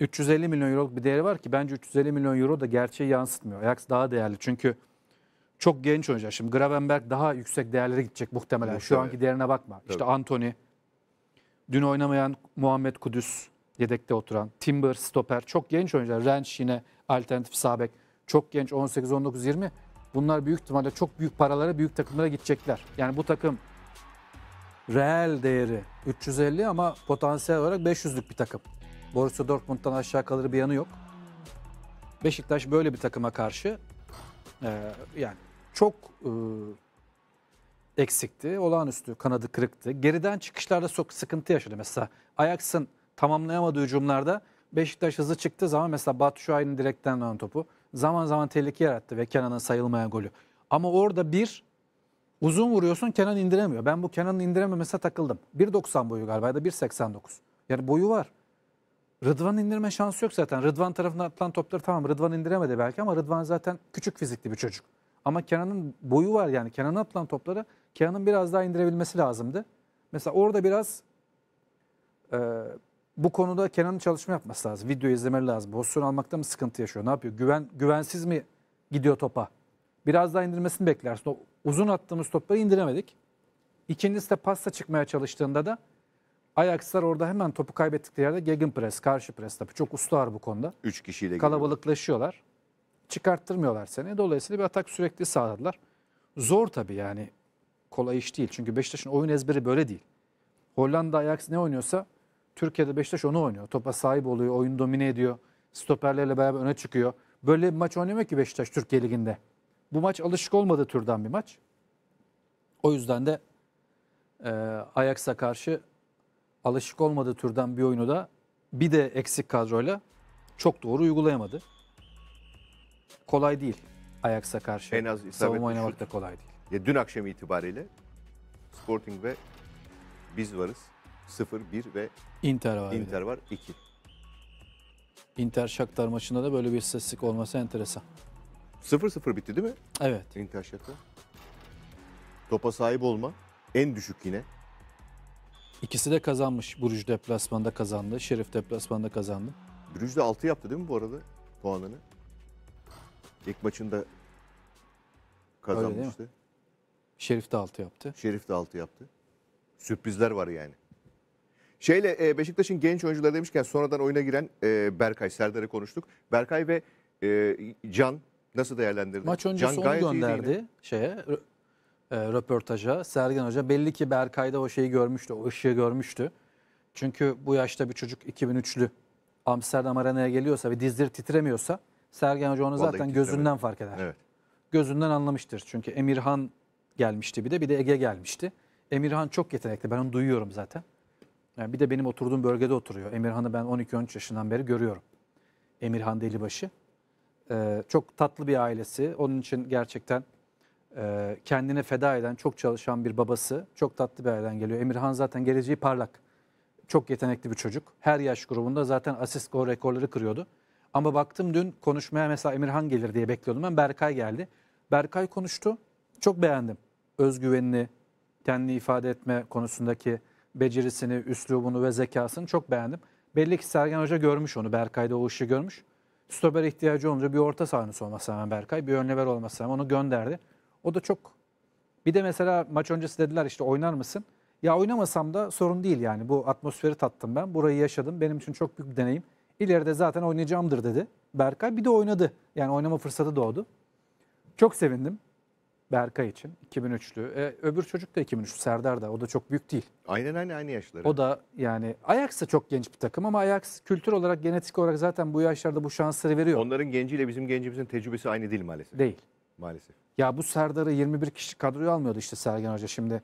Speaker 2: 350 milyon euroluk bir değeri var ki bence 350 milyon euro da gerçeği yansıtmıyor. Ajax daha değerli çünkü çok genç oyuncular. Şimdi Gravenberg daha yüksek değerlere gidecek muhtemelen. Şu anki değerine bakma. Tabii. İşte Anthony, dün oynamayan Muhammed Kudüs, yedekte oturan, Timber, Stoper çok genç oyuncular. Rens yine alternatif sabek. Çok genç 18, 19, 20. Bunlar büyük ihtimalle çok büyük paralara, büyük takımlara gidecekler. Yani bu takım reel değeri 350 ama potansiyel olarak 500'lük bir takım. Borussia Dortmund'dan aşağı kalır bir yanı yok. Beşiktaş böyle bir takıma karşı ee, yani çok e, eksikti. Olağanüstü kanadı kırıktı. Geriden çıkışlarda çok sıkıntı yaşadı. Mesela Ajax'ın tamamlayamadığı hücumlarda Beşiktaş hızlı çıktı, zaman mesela Batu Şahin'in direkten alan topu zaman zaman tehlike yarattı ve Kenan'ın sayılmayan golü. Ama orada bir uzun vuruyorsun Kenan indiremiyor. Ben bu Kenan'ın indirememesine takıldım. 1.90 boyu galiba ya da 1.89. Yani boyu var. Rıdvan indirme şansı yok zaten. Rıdvan tarafından atılan topları tamam Rıdvan indiremedi belki ama Rıdvan zaten küçük fizikli bir çocuk. Ama Kenan'ın boyu var yani. Kenan'a atılan topları Kenan'ın biraz daha indirebilmesi lazımdı. Mesela orada biraz e, bu konuda Kenan'ın çalışma yapması lazım. Video izlemeli lazım. Pozisyon almakta mı sıkıntı yaşıyor? Ne yapıyor? Güven Güvensiz mi gidiyor topa? Biraz daha indirmesini beklersin. O uzun attığımız topları indiremedik. İkincisi de pasta çıkmaya çalıştığında da Ajax'lar orada hemen topu kaybettikleri yerde gegenpress, karşı pres tabii. Çok ustalar bu konuda. Üç kişiyle Kalabalıklaşıyorlar. Geliyorlar. Çıkarttırmıyorlar seni. Dolayısıyla bir atak sürekli sağladılar. Zor tabii yani. Kolay iş değil. Çünkü Beşiktaş'ın oyun ezberi böyle değil. Hollanda Ajax ne oynuyorsa Türkiye'de Beşiktaş onu oynuyor. Topa sahip oluyor, oyun domine ediyor. Stoperlerle beraber öne çıkıyor. Böyle bir maç oynamıyor ki Beşiktaş Türkiye Ligi'nde. Bu maç alışık olmadığı türden bir maç. O yüzden de e, Ajax'a karşı alışık olmadığı türden bir oyunu da bir de eksik kadroyla çok doğru uygulayamadı. Kolay değil Ajax'a karşı. En az savunma oynamak şut. da
Speaker 1: kolay değil. Ya dün akşam itibariyle Sporting ve biz varız.
Speaker 2: 0 1 ve Inter var. Inter var 2. Inter Shakhtar maçında da böyle bir sessizlik olması enteresan. 0-0 bitti değil mi? Evet. Inter Shakhtar.
Speaker 1: Topa sahip olma en düşük yine.
Speaker 2: İkisi de kazanmış. Bruj deplasmanda kazandı. Şerif deplasmanda kazandı.
Speaker 1: Brüj'de 6 yaptı değil mi bu arada puanını? İlk maçında kazanmıştı. Şerif de 6 yaptı. Şerif de 6 yaptı. Sürprizler var yani. Şeyle e, Beşiktaş'ın genç oyuncuları demişken sonradan oyuna giren e, Berkay, Serdar'ı konuştuk.
Speaker 2: Berkay ve e, Can nasıl değerlendirdi? Maç öncesi Can onu gönderdi şeye e, röportaja Sergen Hoca belli ki Berkay'da o şeyi görmüştü, o ışığı görmüştü. Çünkü bu yaşta bir çocuk 2003'lü Amsterdam Arena'ya geliyorsa ve dizleri titremiyorsa Sergen Hoca onu zaten gözünden fark eder. Evet. Gözünden anlamıştır. Çünkü Emirhan gelmişti bir de bir de Ege gelmişti. Emirhan çok yetenekli ben onu duyuyorum zaten. Yani bir de benim oturduğum bölgede oturuyor. Emirhan'ı ben 12-13 yaşından beri görüyorum. Emirhan Delibaşı. Ee, çok tatlı bir ailesi. Onun için gerçekten ee, kendine feda eden, çok çalışan bir babası. Çok tatlı bir aileden geliyor. Emirhan zaten geleceği parlak. Çok yetenekli bir çocuk. Her yaş grubunda zaten asist gol rekorları kırıyordu. Ama baktım dün konuşmaya mesela Emirhan gelir diye bekliyordum ben. Berkay geldi. Berkay konuştu. Çok beğendim. Özgüvenini, kendini ifade etme konusundaki becerisini, üslubunu ve zekasını çok beğendim. Belli ki Sergen Hoca görmüş onu. Berkay'da o işi görmüş. Stoper ihtiyacı olunca bir orta sahnesi olması hemen Berkay. Bir önlever olması hemen onu gönderdi. O da çok bir de mesela maç öncesi dediler işte oynar mısın? Ya oynamasam da sorun değil yani. Bu atmosferi tattım ben. Burayı yaşadım. Benim için çok büyük bir deneyim. İleride zaten oynayacağımdır dedi Berkay. Bir de oynadı. Yani oynama fırsatı doğdu. Çok sevindim Berkay için. 2003'lü. E, öbür çocuk da 2003. Serdar da. O da çok büyük değil. Aynen aynı aynı yaşları. O da yani Ajax da çok genç bir takım ama Ajax kültür olarak genetik olarak zaten bu yaşlarda bu şansları veriyor. Onların genciyle bizim gencimizin tecrübesi aynı değil maalesef. Değil. Maalesef. Ya bu Serdar'ı 21 kişi kadroya almıyordu işte Sergen Hoca şimdi.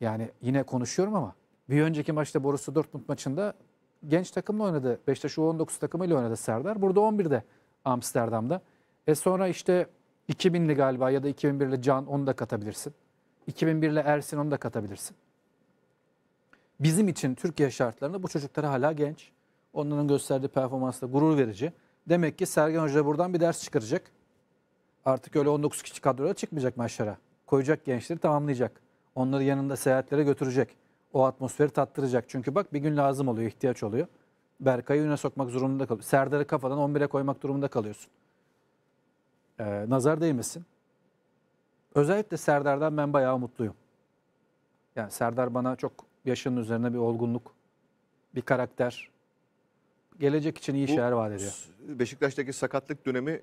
Speaker 2: Yani yine konuşuyorum ama bir önceki maçta Borussia Dortmund maçında genç takımla oynadı. Beşiktaş U19 takımıyla oynadı Serdar. Burada 11'de Amsterdam'da. E sonra işte 2000'li galiba ya da 2001'li Can onu da katabilirsin. 2001'li Ersin onu da katabilirsin. Bizim için Türkiye şartlarında bu çocuklar hala genç. Onların gösterdiği performansla gurur verici. Demek ki Sergen Hoca buradan bir ders çıkaracak. Artık öyle 19 kişi kadroyla çıkmayacak maçlara. Koyacak gençleri tamamlayacak. Onları yanında seyahatlere götürecek. O atmosferi tattıracak. Çünkü bak bir gün lazım oluyor, ihtiyaç oluyor. Berkay'ı üne sokmak zorunda kalıyorsun. Serdar'ı kafadan 11'e koymak durumunda kalıyorsun. Ee, nazar değmesin. Özellikle Serdar'dan ben bayağı mutluyum. Yani Serdar bana çok yaşının üzerine bir olgunluk, bir karakter, gelecek için iyi Bu, şeyler vaat ediyor.
Speaker 1: Beşiktaş'taki sakatlık dönemi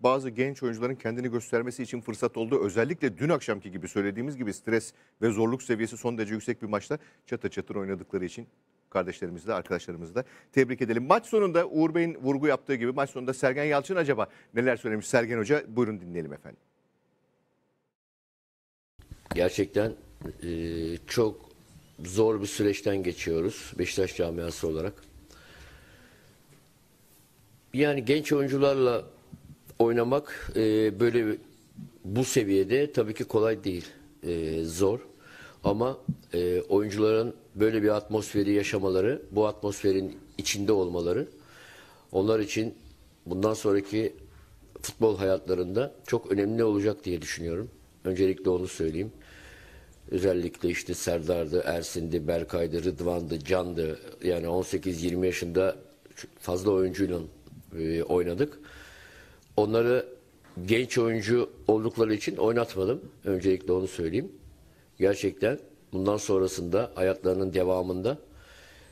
Speaker 1: bazı genç oyuncuların kendini göstermesi için fırsat oldu. Özellikle dün akşamki gibi söylediğimiz gibi stres ve zorluk seviyesi son derece yüksek bir maçta çatır çatır oynadıkları için kardeşlerimizi de arkadaşlarımızı da tebrik edelim. Maç sonunda Uğur Bey'in vurgu yaptığı gibi maç sonunda Sergen Yalçın acaba neler söylemiş Sergen Hoca? Buyurun dinleyelim efendim.
Speaker 3: Gerçekten e, çok zor bir süreçten geçiyoruz Beşiktaş camiası olarak. Yani genç oyuncularla oynamak e, böyle bu seviyede tabii ki kolay değil. E, zor. Ama e, oyuncuların böyle bir atmosferi yaşamaları, bu atmosferin içinde olmaları onlar için bundan sonraki futbol hayatlarında çok önemli olacak diye düşünüyorum. Öncelikle onu söyleyeyim. Özellikle işte Serdar'dı, Ersin'di, Berkay'dı, Rıdvan'dı, Can'dı. Yani 18-20 yaşında fazla oyuncuyla e, oynadık onları genç oyuncu oldukları için oynatmadım. Öncelikle onu söyleyeyim. Gerçekten bundan sonrasında hayatlarının devamında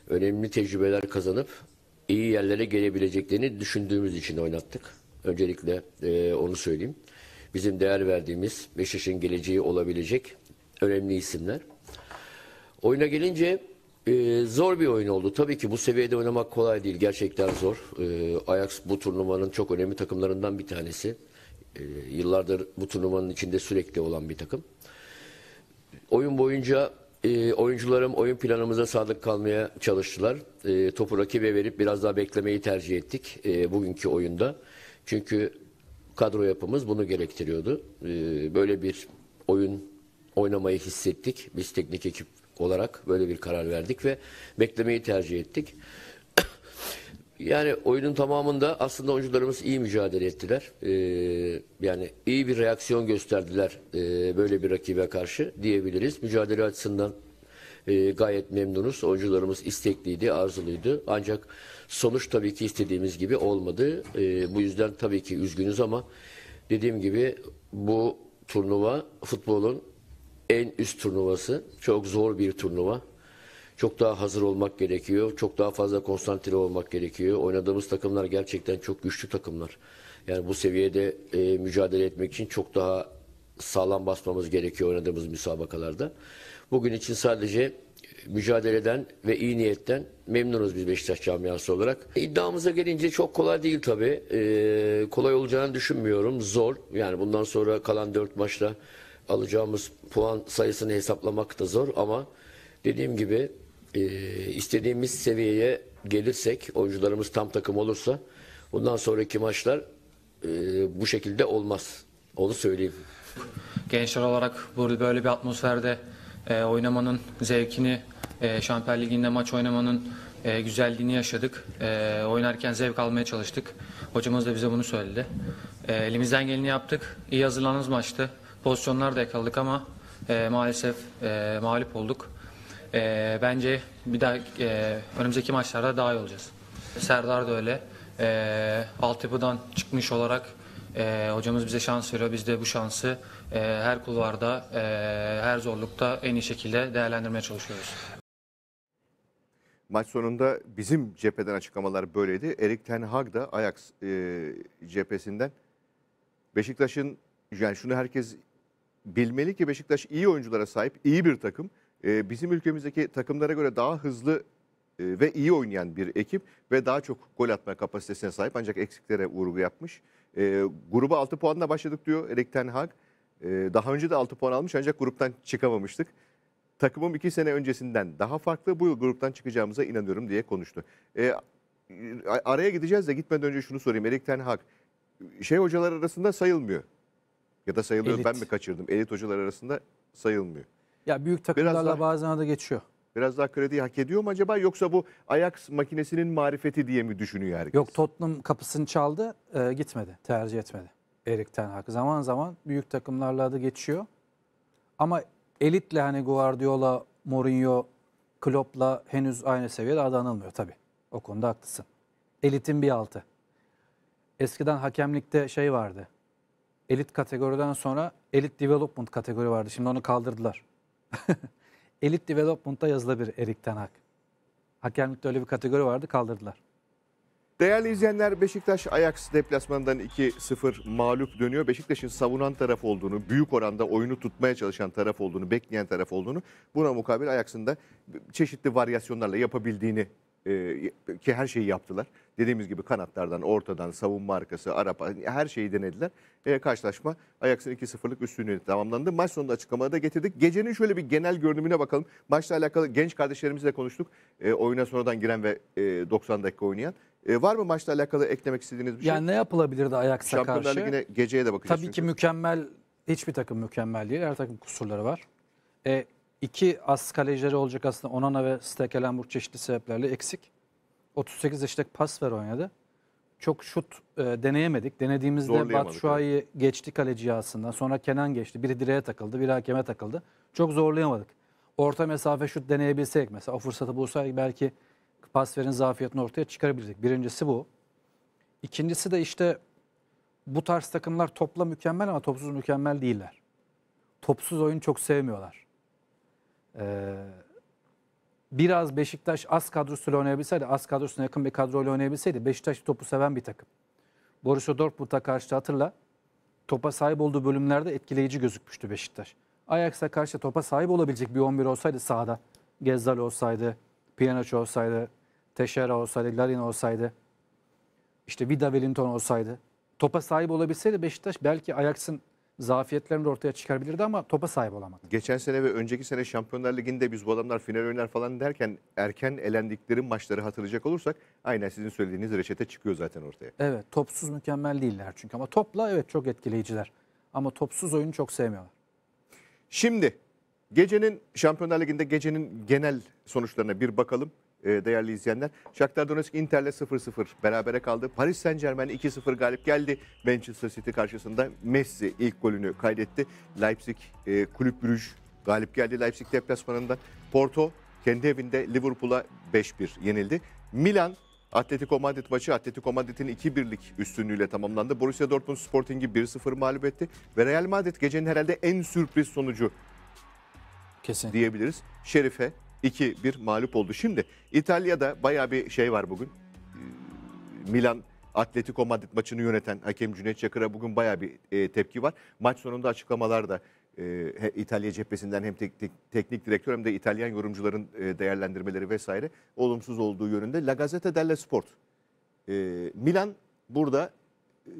Speaker 3: önemli tecrübeler kazanıp iyi yerlere gelebileceklerini düşündüğümüz için oynattık. Öncelikle e, onu söyleyeyim. Bizim değer verdiğimiz Beşiktaş'ın geleceği olabilecek önemli isimler. Oyuna gelince ee, zor bir oyun oldu. Tabii ki bu seviyede oynamak kolay değil. Gerçekten zor. Ee, Ajax bu turnuvanın çok önemli takımlarından bir tanesi. Ee, yıllardır bu turnuvanın içinde sürekli olan bir takım. Oyun boyunca e, oyuncularım oyun planımıza sadık kalmaya çalıştılar. E, topu rakibe verip biraz daha beklemeyi tercih ettik e, bugünkü oyunda. Çünkü kadro yapımız bunu gerektiriyordu. E, böyle bir oyun oynamayı hissettik biz teknik ekip olarak böyle bir karar verdik ve beklemeyi tercih ettik. yani oyunun tamamında aslında oyuncularımız iyi mücadele ettiler. Ee, yani iyi bir reaksiyon gösterdiler e, böyle bir rakibe karşı diyebiliriz. Mücadele açısından e, gayet memnunuz. Oyuncularımız istekliydi, arzuluydu. Ancak sonuç tabii ki istediğimiz gibi olmadı. E, bu yüzden tabii ki üzgünüz ama dediğim gibi bu turnuva futbolun en üst turnuvası. Çok zor bir turnuva. Çok daha hazır olmak gerekiyor. Çok daha fazla konsantre olmak gerekiyor. Oynadığımız takımlar gerçekten çok güçlü takımlar. Yani bu seviyede e, mücadele etmek için çok daha sağlam basmamız gerekiyor oynadığımız müsabakalarda. Bugün için sadece mücadeleden ve iyi niyetten memnunuz biz Beşiktaş camiası olarak. İddiamıza gelince çok kolay değil tabii. Ee, kolay olacağını düşünmüyorum. Zor. Yani bundan sonra kalan dört maçta alacağımız puan sayısını hesaplamak da zor ama dediğim gibi e, istediğimiz seviyeye gelirsek, oyuncularımız tam takım olursa bundan sonraki maçlar e, bu şekilde olmaz. Onu söyleyeyim. Gençler olarak
Speaker 2: böyle bir atmosferde e, oynamanın zevkini, e, Şampiyon Ligi'nde maç oynamanın e, güzelliğini yaşadık. E, oynarken zevk almaya çalıştık. Hocamız da bize bunu söyledi. E, elimizden geleni yaptık. İyi hazırlandığımız maçtı. Pozisyonlar da yakaladık ama e, maalesef e, mağlup olduk. E, bence bir daha e, önümüzdeki maçlarda daha iyi olacağız. Serdar da öyle. E, altyapıdan çıkmış olarak e, hocamız bize şans veriyor. Biz de bu şansı e, her kulvarda, e, her zorlukta en iyi şekilde değerlendirmeye çalışıyoruz.
Speaker 1: Maç sonunda bizim cepheden açıklamalar böyleydi. Erik Ten Hag da Ajax e, cephesinden Beşiktaş'ın yani şunu herkes bilmeli ki Beşiktaş iyi oyunculara sahip, iyi bir takım. E, bizim ülkemizdeki takımlara göre daha hızlı e, ve iyi oynayan bir ekip ve daha çok gol atma kapasitesine sahip ancak eksiklere vurgu yapmış. E, gruba 6 puanla başladık diyor Erik Ten Hag. E, daha önce de 6 puan almış ancak gruptan çıkamamıştık. Takımım 2 sene öncesinden daha farklı bu yıl gruptan çıkacağımıza inanıyorum diye konuştu. E, araya gideceğiz de gitmeden önce şunu sorayım. Erik Ten Hag şey hocalar arasında sayılmıyor. Ya da sayılıyor Elit. ben mi kaçırdım? Elit hocalar arasında sayılmıyor.
Speaker 2: Ya büyük takımlarla bazen de geçiyor.
Speaker 1: Biraz daha krediyi hak ediyor mu acaba yoksa bu Ajax makinesinin marifeti diye mi düşünüyor herkes?
Speaker 2: Yok Tottenham kapısını çaldı, e, gitmedi, tercih etmedi. Erik Ten Hag zaman zaman büyük takımlarla da geçiyor. Ama elitle hani Guardiola, Mourinho, Klopp'la henüz aynı seviyede adanılmıyor anılmıyor tabii. O konuda haklısın. Elitin bir altı. Eskiden hakemlikte şey vardı elit kategoriden sonra elit development kategori vardı. Şimdi onu kaldırdılar. elit development'ta yazılabilir Erik Ten Hag. Hakemlikte öyle bir kategori vardı kaldırdılar. Değerli izleyenler Beşiktaş Ajax
Speaker 1: deplasmanından 2-0 mağlup dönüyor. Beşiktaş'ın savunan taraf olduğunu, büyük oranda oyunu tutmaya çalışan taraf olduğunu, bekleyen taraf olduğunu, buna mukabil Ajax'ın da çeşitli varyasyonlarla yapabildiğini e, ki her şeyi yaptılar. Dediğimiz gibi kanatlardan, ortadan, savunma arkası, Arap hani her şeyi denediler. E, karşılaşma Ajax'ın 2-0'lık üstünlüğü tamamlandı. Maç sonunda açıklamada da getirdik. Gecenin şöyle bir genel görünümüne bakalım. Maçla alakalı genç kardeşlerimizle konuştuk. E, oyuna sonradan giren ve e, 90 dakika oynayan. E, var mı maçla alakalı eklemek istediğiniz bir şey? Yani
Speaker 2: ne yapılabilirdi Ajax'a karşı? Şampiyonlar Ligi'ne
Speaker 1: geceye de bakacağız. Tabii çünkü. ki
Speaker 2: mükemmel, hiçbir takım mükemmel değil. Her takım kusurları var. E, İki as kalecileri olacak aslında Onana ve Stekelenburg çeşitli sebeplerle eksik. 38 yaşındaki pas ver oynadı. Çok şut e, deneyemedik. Denediğimizde Batshuayi yani. geçti kaleci aslında. Sonra Kenan geçti. Biri direğe takıldı, biri hakeme takıldı. Çok zorlayamadık. Orta mesafe şut deneyebilsek mesela o fırsatı bulsaydık belki pas verin zafiyetini ortaya çıkarabilirdik. Birincisi bu. İkincisi de işte bu tarz takımlar topla mükemmel ama topsuz mükemmel değiller. Topsuz oyun çok sevmiyorlar. Ee, biraz Beşiktaş az kadrosuyla oynayabilseydi, az kadrosuna yakın bir kadroyla oynayabilseydi Beşiktaş topu seven bir takım. Borussia Dortmund'a karşı hatırla topa sahip olduğu bölümlerde etkileyici gözükmüştü Beşiktaş. Ajax'a karşı topa sahip olabilecek bir 11 olsaydı sahada, Gezzal olsaydı, Pjanic olsaydı, Teixeira olsaydı, Larin olsaydı, işte Vida Wellington olsaydı, topa sahip olabilseydi Beşiktaş belki Ajax'ın zafiyetlerini de ortaya çıkarabilirdi ama topa sahip olamadı.
Speaker 1: Geçen sene ve önceki sene Şampiyonlar Ligi'nde biz bu adamlar final oynar falan derken erken elendikleri maçları hatırlayacak olursak aynen sizin söylediğiniz reçete çıkıyor zaten ortaya.
Speaker 2: Evet topsuz mükemmel değiller çünkü ama topla evet çok etkileyiciler ama topsuz oyunu çok sevmiyorlar.
Speaker 1: Şimdi gecenin Şampiyonlar Ligi'nde gecenin genel sonuçlarına bir bakalım. E, değerli izleyenler. Shakhtar Donetsk Inter'le 0-0 berabere kaldı. Paris Saint Germain 2-0 galip geldi. Manchester City karşısında Messi ilk golünü kaydetti. Leipzig e, Kulüp Brüj galip geldi Leipzig deplasmanında. Porto kendi evinde Liverpool'a 5-1 yenildi. Milan Atletico Madrid maçı Atletico Madrid'in 2-1'lik üstünlüğüyle tamamlandı. Borussia Dortmund Sporting'i 1-0 mağlup etti. Ve Real Madrid gecenin herhalde en sürpriz sonucu Kesin. diyebiliriz. Şerife 2-1 mağlup oldu. Şimdi İtalya'da baya bir şey var bugün. Ee, Milan Atletico Madrid maçını yöneten hakem Cüneyt Çakır'a bugün baya bir e, tepki var. Maç sonunda açıklamalar da e, İtalya cephesinden hem tek, tek, teknik direktör hem de İtalyan yorumcuların e, değerlendirmeleri vesaire olumsuz olduğu yönünde. La Gazzetta dello Sport. E, Milan burada e,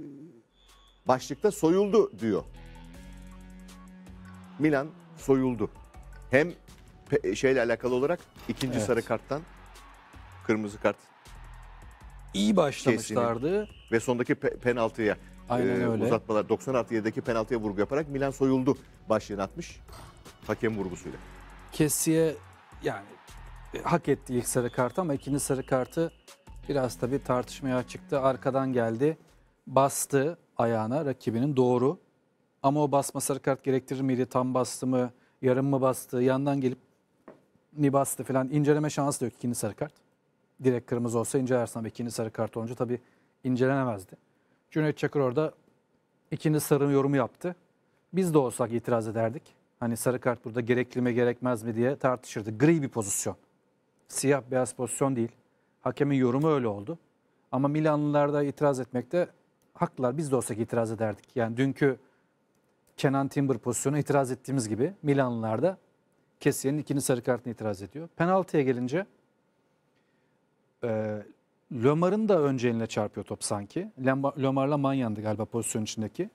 Speaker 1: başlıkta soyuldu diyor. Milan soyuldu. Hem pe- şeyle alakalı olarak ikinci Evet. sarı karttan kırmızı kart İyi başlamışlardı. ve sondaki pe- penaltıya Aynen e, öyle. uzatmalar 96 penaltıya vurgu yaparak Milan soyuldu başlığını atmış hakem vurgusuyla.
Speaker 2: Kessiye yani e, hak etti ilk sarı kartı ama ikinci sarı kartı biraz da bir tartışmaya çıktı. Arkadan geldi, bastı ayağına rakibinin doğru. Ama o basma sarı kart gerektirir miydi? Tam bastı mı, yarım mı bastı? Yandan gelip Nibas'tı falan inceleme şansı da yok ikinci sarı kart. Direkt kırmızı olsa incelersen ve ikinci sarı kart olunca tabii incelenemezdi. Cüneyt Çakır orada ikinci sarı yorumu yaptı. Biz de olsak itiraz ederdik. Hani sarı kart burada gerekli mi gerekmez mi diye tartışırdı. Gri bir pozisyon. Siyah beyaz pozisyon değil. Hakemin yorumu öyle oldu. Ama Milanlılar da itiraz etmekte haklılar. Biz de olsak itiraz ederdik. Yani dünkü Kenan Timber pozisyonu itiraz ettiğimiz gibi Milanlılar da Kesiye'nin ikinci sarı kartına itiraz ediyor. Penaltıya gelince e, Lömar'ın da önceline çarpıyor top sanki. Lomarla Manyan'dı galiba pozisyon içindeki.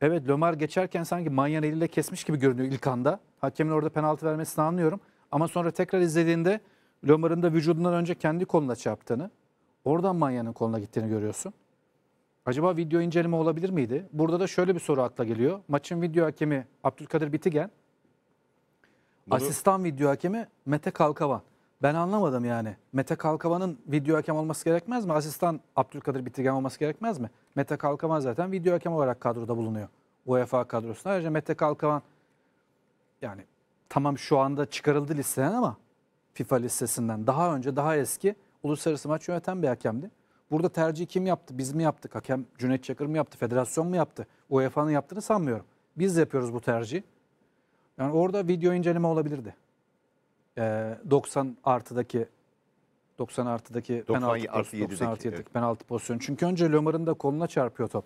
Speaker 2: Evet Lomar geçerken sanki Manyan eliyle kesmiş gibi görünüyor ilk anda. Hakemin orada penaltı vermesini anlıyorum. Ama sonra tekrar izlediğinde Lomarın da vücudundan önce kendi koluna çarptığını, oradan Manyan'ın koluna gittiğini görüyorsun. Acaba video inceleme olabilir miydi? Burada da şöyle bir soru akla geliyor. Maçın video hakemi Abdülkadir Bitigen bunu... Asistan video hakemi Mete Kalkavan. Ben anlamadım yani. Mete Kalkavan'ın video hakem olması gerekmez mi? Asistan Abdülkadir Bitirgen olması gerekmez mi? Mete Kalkavan zaten video hakem olarak kadroda bulunuyor. UEFA kadrosunda. Ayrıca Mete Kalkavan yani tamam şu anda çıkarıldı listeden ama FIFA listesinden daha önce daha eski uluslararası maç yöneten bir hakemdi. Burada tercih kim yaptı? Biz mi yaptık? Hakem Cüneyt Çakır mı yaptı? Federasyon mu yaptı? UEFA'nın yaptığını sanmıyorum. Biz yapıyoruz bu tercihi. Yani orada video inceleme olabilirdi. Ee, 90 artıdaki 90 artıdaki 90 penaltı, artı 90 artı 7'deki evet. penaltı pozisyonu. Çünkü önce Lomarın da koluna çarpıyor top.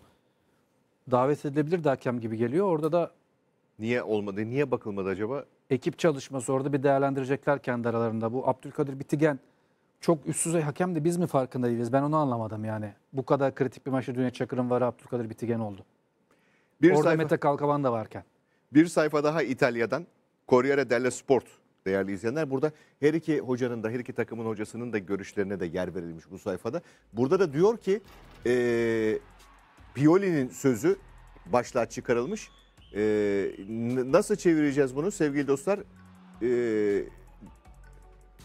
Speaker 2: Davet edilebilir de hakem gibi geliyor. Orada da Niye olmadı? Niye bakılmadı acaba? ekip çalışması orada bir değerlendirecekler kendi aralarında. Bu Abdülkadir Bitigen çok üst düzey hakem de biz mi farkında değiliz? Ben onu anlamadım yani. Bu kadar kritik bir maçta Dünya Çakır'ın varı Abdülkadir Bitigen oldu. Bir orada sayfa- Mete Kalkavan da varken.
Speaker 1: Bir sayfa daha İtalya'dan Corriere dello Sport değerli izleyenler. Burada her iki hocanın da her iki takımın hocasının da görüşlerine de yer verilmiş bu sayfada. Burada da diyor ki e, Pioli'nin sözü başlığa çıkarılmış. E, nasıl çevireceğiz bunu sevgili dostlar? E,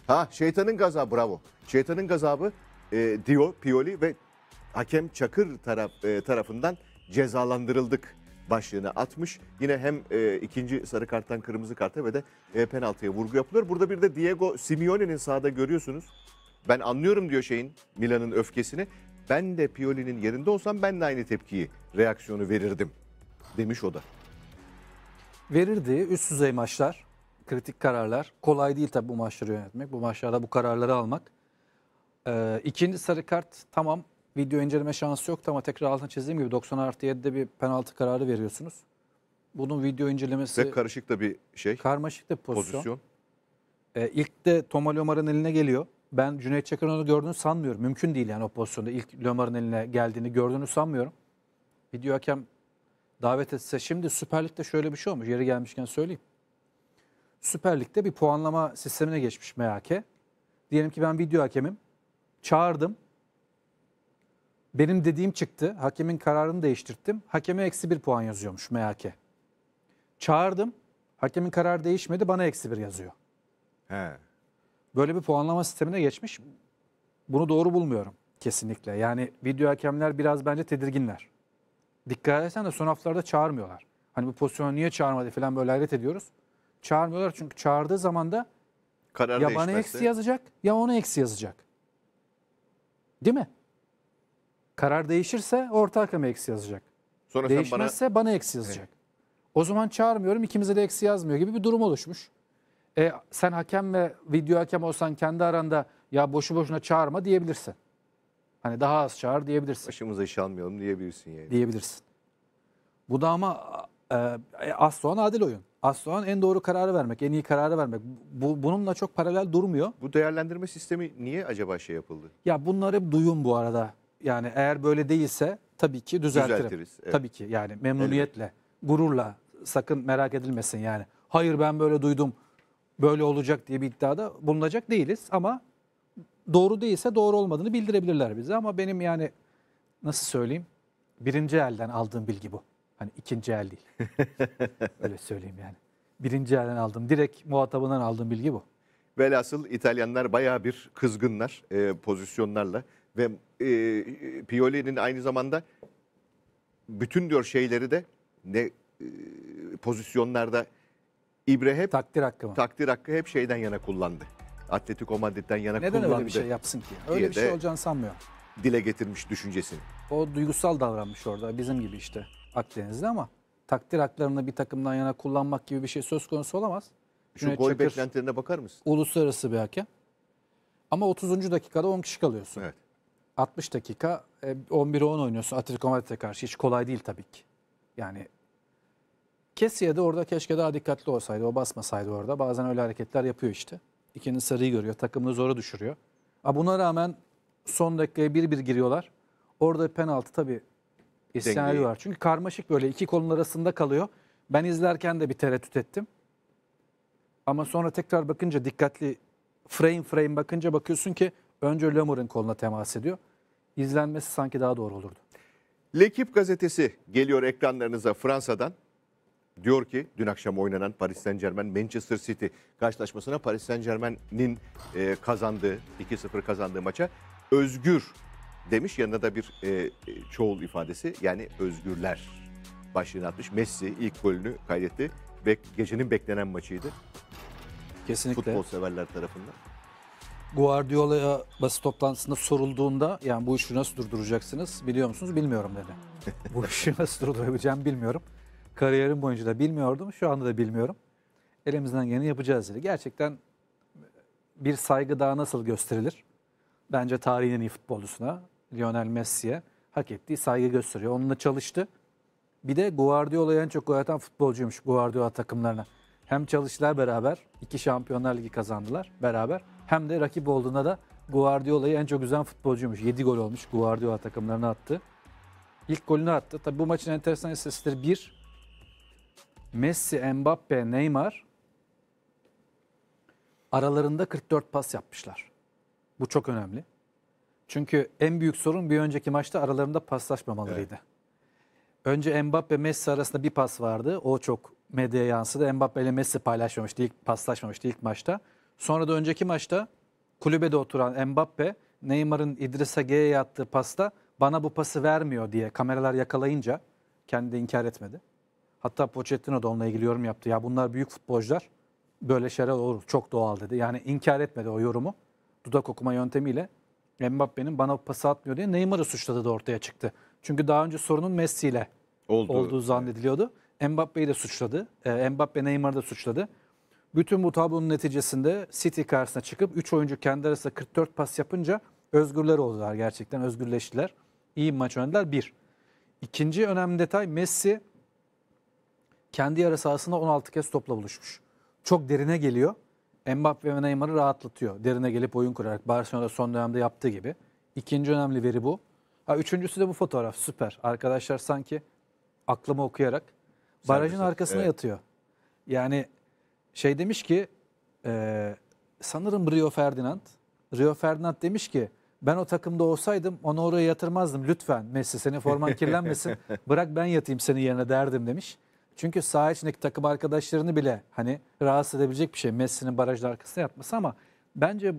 Speaker 1: ha şeytanın gazabı bravo. Şeytanın gazabı e, diyor Pioli ve hakem Çakır taraf, e, tarafından cezalandırıldık başlığını atmış. Yine hem e, ikinci sarı karttan kırmızı karta ve de e, penaltıya vurgu yapılıyor. Burada bir de Diego Simeone'nin sahada görüyorsunuz. Ben anlıyorum diyor şeyin Milan'ın öfkesini. Ben de Pioli'nin yerinde olsam ben de aynı tepkiyi, reaksiyonu verirdim demiş o da.
Speaker 2: Verirdi üst düzey maçlar, kritik kararlar. Kolay değil tabii bu maçları yönetmek, bu maçlarda bu kararları almak. Ee, ikinci sarı kart tamam video inceleme şansı yoktu ama tekrar altını çizdiğim gibi 90 artı 7'de bir penaltı kararı veriyorsunuz. Bunun video incelemesi... Ve karışık da bir şey. Karmaşık da bir pozisyon. pozisyon. Ee, ilk de Toma Lomar'ın eline geliyor. Ben Cüneyt Çakır'ın onu gördüğünü sanmıyorum. Mümkün değil yani o pozisyonda ilk Lomar'ın eline geldiğini gördüğünü sanmıyorum. Video hakem davet etse. Şimdi Süper Lig'de şöyle bir şey olmuş. Yeri gelmişken söyleyeyim. Süper Lig'de bir puanlama sistemine geçmiş MHK. Diyelim ki ben video hakemim. Çağırdım benim dediğim çıktı. Hakemin kararını değiştirttim. Hakeme eksi bir puan yazıyormuş MHK. Çağırdım. Hakemin kararı değişmedi. Bana eksi bir yazıyor. He. Böyle bir puanlama sistemine geçmiş. Bunu doğru bulmuyorum kesinlikle. Yani video hakemler biraz bence tedirginler. Dikkat edersen de son haftalarda çağırmıyorlar. Hani bu pozisyonu niye çağırmadı falan böyle hayret ediyoruz. Çağırmıyorlar çünkü çağırdığı zaman da
Speaker 1: Karar ya değişmezse. bana eksi yazacak
Speaker 2: ya ona eksi yazacak. Değil mi? Karar değişirse ortak hakeme eksi yazacak.
Speaker 3: Sonra Değişmezse
Speaker 2: bana... bana eksi yazacak. Evet. O zaman çağırmıyorum ikimize de eksi yazmıyor gibi bir durum oluşmuş. E, sen hakem ve video hakem olsan kendi aranda ya boşu boşuna çağırma diyebilirsin. Hani daha az çağır diyebilirsin. Başımıza iş almayalım diyebilirsin yani. Diyebilirsin. Bu da ama e, e az soğan adil oyun. Az soğan en doğru kararı vermek, en iyi kararı vermek. Bu, bununla çok paralel durmuyor. Bu değerlendirme sistemi
Speaker 1: niye acaba şey yapıldı?
Speaker 2: Ya bunlar hep duyum bu arada yani eğer böyle değilse tabii ki düzeltirim. Düzeltiriz, evet. Tabii ki yani memnuniyetle, gururla sakın merak edilmesin yani. Hayır ben böyle duydum, böyle olacak diye bir iddiada bulunacak değiliz ama doğru değilse doğru olmadığını bildirebilirler bize. Ama benim yani nasıl söyleyeyim birinci elden aldığım bilgi bu. Hani ikinci el değil. Öyle söyleyeyim yani. Birinci elden aldım. Direkt muhatabından aldığım bilgi bu.
Speaker 1: Velhasıl İtalyanlar bayağı bir kızgınlar e, pozisyonlarla. Ve e, Pioli'nin aynı zamanda bütün diyor şeyleri de ne e, pozisyonlarda İbre hep takdir hakkı mı? Takdir hakkı hep şeyden yana kullandı. Atletico Madrid'den yana Neden kullandı. Neden öyle bir şey yapsın ki? Öyle bir şey olacağını sanmıyor. Dile getirmiş düşüncesini.
Speaker 2: O duygusal davranmış orada bizim gibi işte Akdeniz'de ama takdir haklarını bir takımdan yana kullanmak gibi bir şey söz konusu olamaz. Şu Cüneyt gol Çakır,
Speaker 1: beklentilerine bakar mısın?
Speaker 2: Uluslararası bir hakem. Ama 30. dakikada 10 kişi kalıyorsun. Evet. 60 dakika 11 e, 10 oynuyorsun Atletico Madrid'e karşı. Hiç kolay değil tabii ki. Yani Kessiye de orada keşke daha dikkatli olsaydı. O basmasaydı orada. Bazen öyle hareketler yapıyor işte. İkinin sarıyı görüyor. Takımını zora düşürüyor. A buna rağmen son dakikaya bir bir giriyorlar. Orada penaltı tabii isyanı var. Çünkü karmaşık böyle iki kolun arasında kalıyor. Ben izlerken de bir tereddüt ettim. Ama sonra tekrar bakınca dikkatli frame frame bakınca bakıyorsun ki önce Lemur'un koluna temas ediyor izlenmesi sanki daha doğru olurdu.
Speaker 1: Lequipe gazetesi geliyor ekranlarınıza Fransa'dan. Diyor ki dün akşam oynanan Paris Saint Germain Manchester City karşılaşmasına Paris Saint Germain'in e, kazandığı 2-0 kazandığı maça özgür demiş. Yanında da bir e, çoğul ifadesi yani özgürler başlığını atmış. Messi ilk golünü kaydetti ve gecenin beklenen maçıydı. Kesinlikle. Futbol severler tarafından.
Speaker 2: Guardiola'ya basın toplantısında sorulduğunda yani bu işi nasıl durduracaksınız biliyor musunuz bilmiyorum dedi. bu işi nasıl durdurabileceğimi bilmiyorum. Kariyerim boyunca da bilmiyordum şu anda da bilmiyorum. Elimizden geleni yapacağız dedi. Gerçekten e, bir saygı daha nasıl gösterilir? Bence tarihin en iyi futbolcusuna Lionel Messi'ye hak ettiği saygı gösteriyor. Onunla çalıştı. Bir de Guardiola'ya en çok gol atan futbolcuymuş Guardiola takımlarına. Hem çalıştılar beraber, iki Şampiyonlar Ligi kazandılar beraber. Hem de rakip olduğunda da Guardiola'yı en çok güzel futbolcuymuş. 7 gol olmuş Guardiola takımlarına attı. İlk golünü attı. Tabi bu maçın enteresan istatistikleri 1. Messi, Mbappe, Neymar aralarında 44 pas yapmışlar. Bu çok önemli. Çünkü en büyük sorun bir önceki maçta aralarında paslaşmamalarıydı. Evet. Önce Mbappe Messi arasında bir pas vardı. O çok medyaya yansıdı. Mbappe ile Messi paylaşmamıştı, ilk paslaşmamıştı ilk maçta. Sonra da önceki maçta kulübede oturan Mbappe Neymar'ın İdris'e G'ye attığı pasta bana bu pası vermiyor diye kameralar yakalayınca kendi de inkar etmedi. Hatta Pochettino da onunla ilgili yorum yaptı. Ya bunlar büyük futbolcular böyle şeyler olur çok doğal dedi. Yani inkar etmedi o yorumu. Dudak okuma yöntemiyle Mbappe'nin bana pası atmıyor diye Neymar'ı suçladı da ortaya çıktı. Çünkü daha önce sorunun Messi ile Oldu. olduğu zannediliyordu. Mbappe'yi de suçladı. Ee, Mbappe Neymar'ı da suçladı. Bütün bu tablonun neticesinde City karşısına çıkıp 3 oyuncu kendi arasında 44 pas yapınca özgürler oldular gerçekten özgürleştiler. İyi maç oynadılar bir. İkinci önemli detay Messi kendi yarı sahasında 16 kez topla buluşmuş. Çok derine geliyor. Mbappe ve Neymar'ı rahatlatıyor. Derine gelip oyun kurarak Barcelona'da son dönemde yaptığı gibi. İkinci önemli veri bu. Ha, üçüncüsü de bu fotoğraf süper. Arkadaşlar sanki aklımı okuyarak barajın arkasına evet. yatıyor. Yani şey demiş ki e, sanırım Rio Ferdinand. Rio Ferdinand demiş ki ben o takımda olsaydım onu oraya yatırmazdım. Lütfen Messi senin forman kirlenmesin. Bırak ben yatayım senin yerine derdim demiş. Çünkü saha içindeki takım arkadaşlarını bile hani rahatsız edebilecek bir şey. Messi'nin barajın arkasına yatması ama bence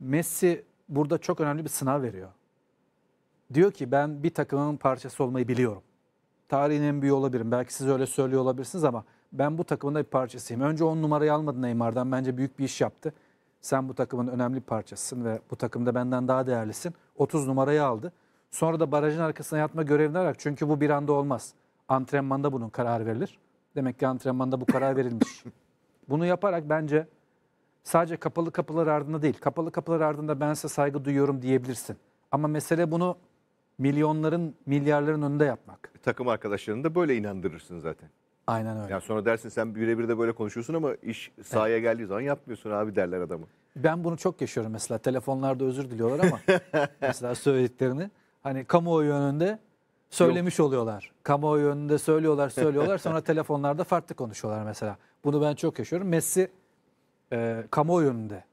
Speaker 2: Messi burada çok önemli bir sınav veriyor. Diyor ki ben bir takımın parçası olmayı biliyorum. Tarihin en büyüğü olabilirim. Belki siz öyle söylüyor olabilirsiniz ama ben bu takımın da bir parçasıyım. Önce on numarayı almadı Neymar'dan. Bence büyük bir iş yaptı. Sen bu takımın önemli parçasısın ve bu takımda benden daha değerlisin. 30 numarayı aldı. Sonra da barajın arkasına yatma görevini alarak çünkü bu bir anda olmaz. Antrenmanda bunun kararı verilir. Demek ki antrenmanda bu karar verilmiş. Bunu yaparak bence sadece kapalı kapılar ardında değil, kapalı kapılar ardında ben size saygı duyuyorum diyebilirsin. Ama mesele bunu milyonların, milyarların önünde yapmak.
Speaker 1: Takım arkadaşlarını da böyle inandırırsın zaten. Aynen öyle. Yani sonra dersin sen birebir de böyle konuşuyorsun ama iş sahaya evet. geldiği zaman yapmıyorsun abi derler adamı.
Speaker 2: Ben bunu çok yaşıyorum mesela. Telefonlarda özür diliyorlar ama mesela söylediklerini hani kamuoyu önünde söylemiş Yok. oluyorlar. Kamuoyu önünde söylüyorlar, söylüyorlar. Sonra telefonlarda farklı konuşuyorlar mesela. Bunu ben çok yaşıyorum. Messi e, kamuoyu önünde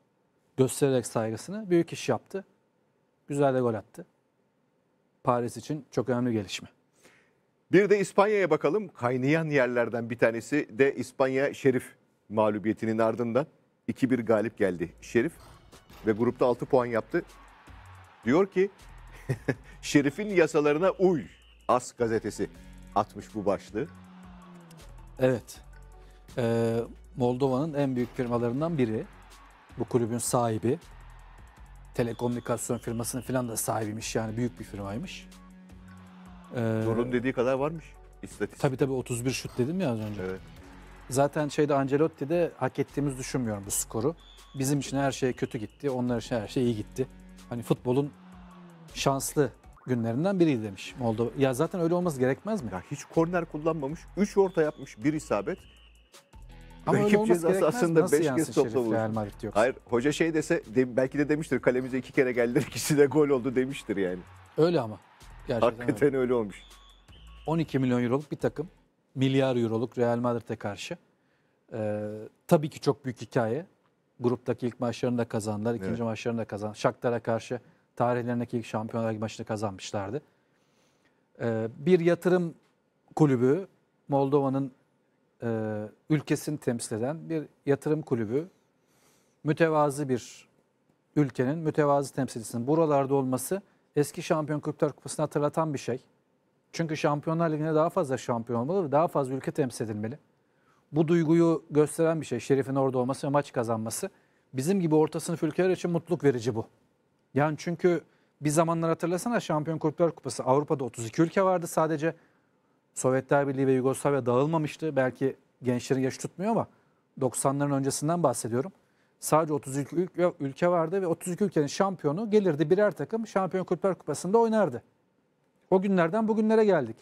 Speaker 2: göstererek saygısını büyük iş yaptı. Güzel de gol attı. Paris için çok
Speaker 1: önemli gelişme. Bir de İspanya'ya bakalım. Kaynayan yerlerden bir tanesi de İspanya Şerif mağlubiyetinin ardından 2-1 galip geldi Şerif ve grupta 6 puan yaptı. Diyor ki Şerif'in yasalarına uy. As gazetesi atmış bu başlığı.
Speaker 2: Evet. Ee, Moldova'nın en büyük firmalarından biri. Bu kulübün sahibi. Telekomünikasyon firmasının falan da sahibiymiş yani büyük bir firmaymış. Ee, Zorun dediği kadar varmış. istatistik. Tabii tabii 31 şut dedim ya az önce. Evet. Zaten şeyde Ancelotti'de hak ettiğimiz düşünmüyorum bu skoru. Bizim için her şey kötü gitti, onlar için her şey iyi gitti. Hani futbolun şanslı günlerinden biriydi demiş Moldova. Ya zaten öyle olması gerekmez mi? Ya hiç korner kullanmamış, 3 orta yapmış, bir isabet.
Speaker 1: Ama Rakip öyle olması gerekmez. aslında Nasıl kez yansın topla Şerif Real vurdu. yoksa? Hayır, hoca şey dese belki de demiştir kalemize iki kere geldi ikisi de gol oldu demiştir yani.
Speaker 2: Öyle ama. Gerçekten Hakikaten öyle. öyle olmuş. 12 milyon euroluk bir takım. Milyar euroluk Real Madrid'e karşı. Ee, tabii ki çok büyük hikaye. Gruptaki ilk maçlarını da kazandılar. ikinci evet. maçlarını da kazandılar. Shakhtar'a karşı tarihlerindeki ilk şampiyonlar maçını kazanmışlardı. Ee, bir yatırım kulübü Moldova'nın e, ülkesini temsil eden bir yatırım kulübü mütevazı bir ülkenin mütevazı temsilcisinin buralarda olması eski şampiyon kulüpler kupasını hatırlatan bir şey. Çünkü Şampiyonlar Ligi'ne daha fazla şampiyon olmalı ve daha fazla ülke temsil edilmeli. Bu duyguyu gösteren bir şey. Şerif'in orada olması ve maç kazanması. Bizim gibi orta sınıf ülkeler için mutluluk verici bu. Yani çünkü bir zamanlar hatırlasana Şampiyon Kulüpler Kupası Avrupa'da 32 ülke vardı sadece. Sovyetler Birliği ve Yugoslavya dağılmamıştı. Belki gençlerin yaş tutmuyor ama 90'ların öncesinden bahsediyorum. Sadece 32 ülke, vardı ve 32 ülkenin şampiyonu gelirdi birer takım Şampiyon Kulüpler Kupası'nda oynardı. O günlerden bugünlere geldik.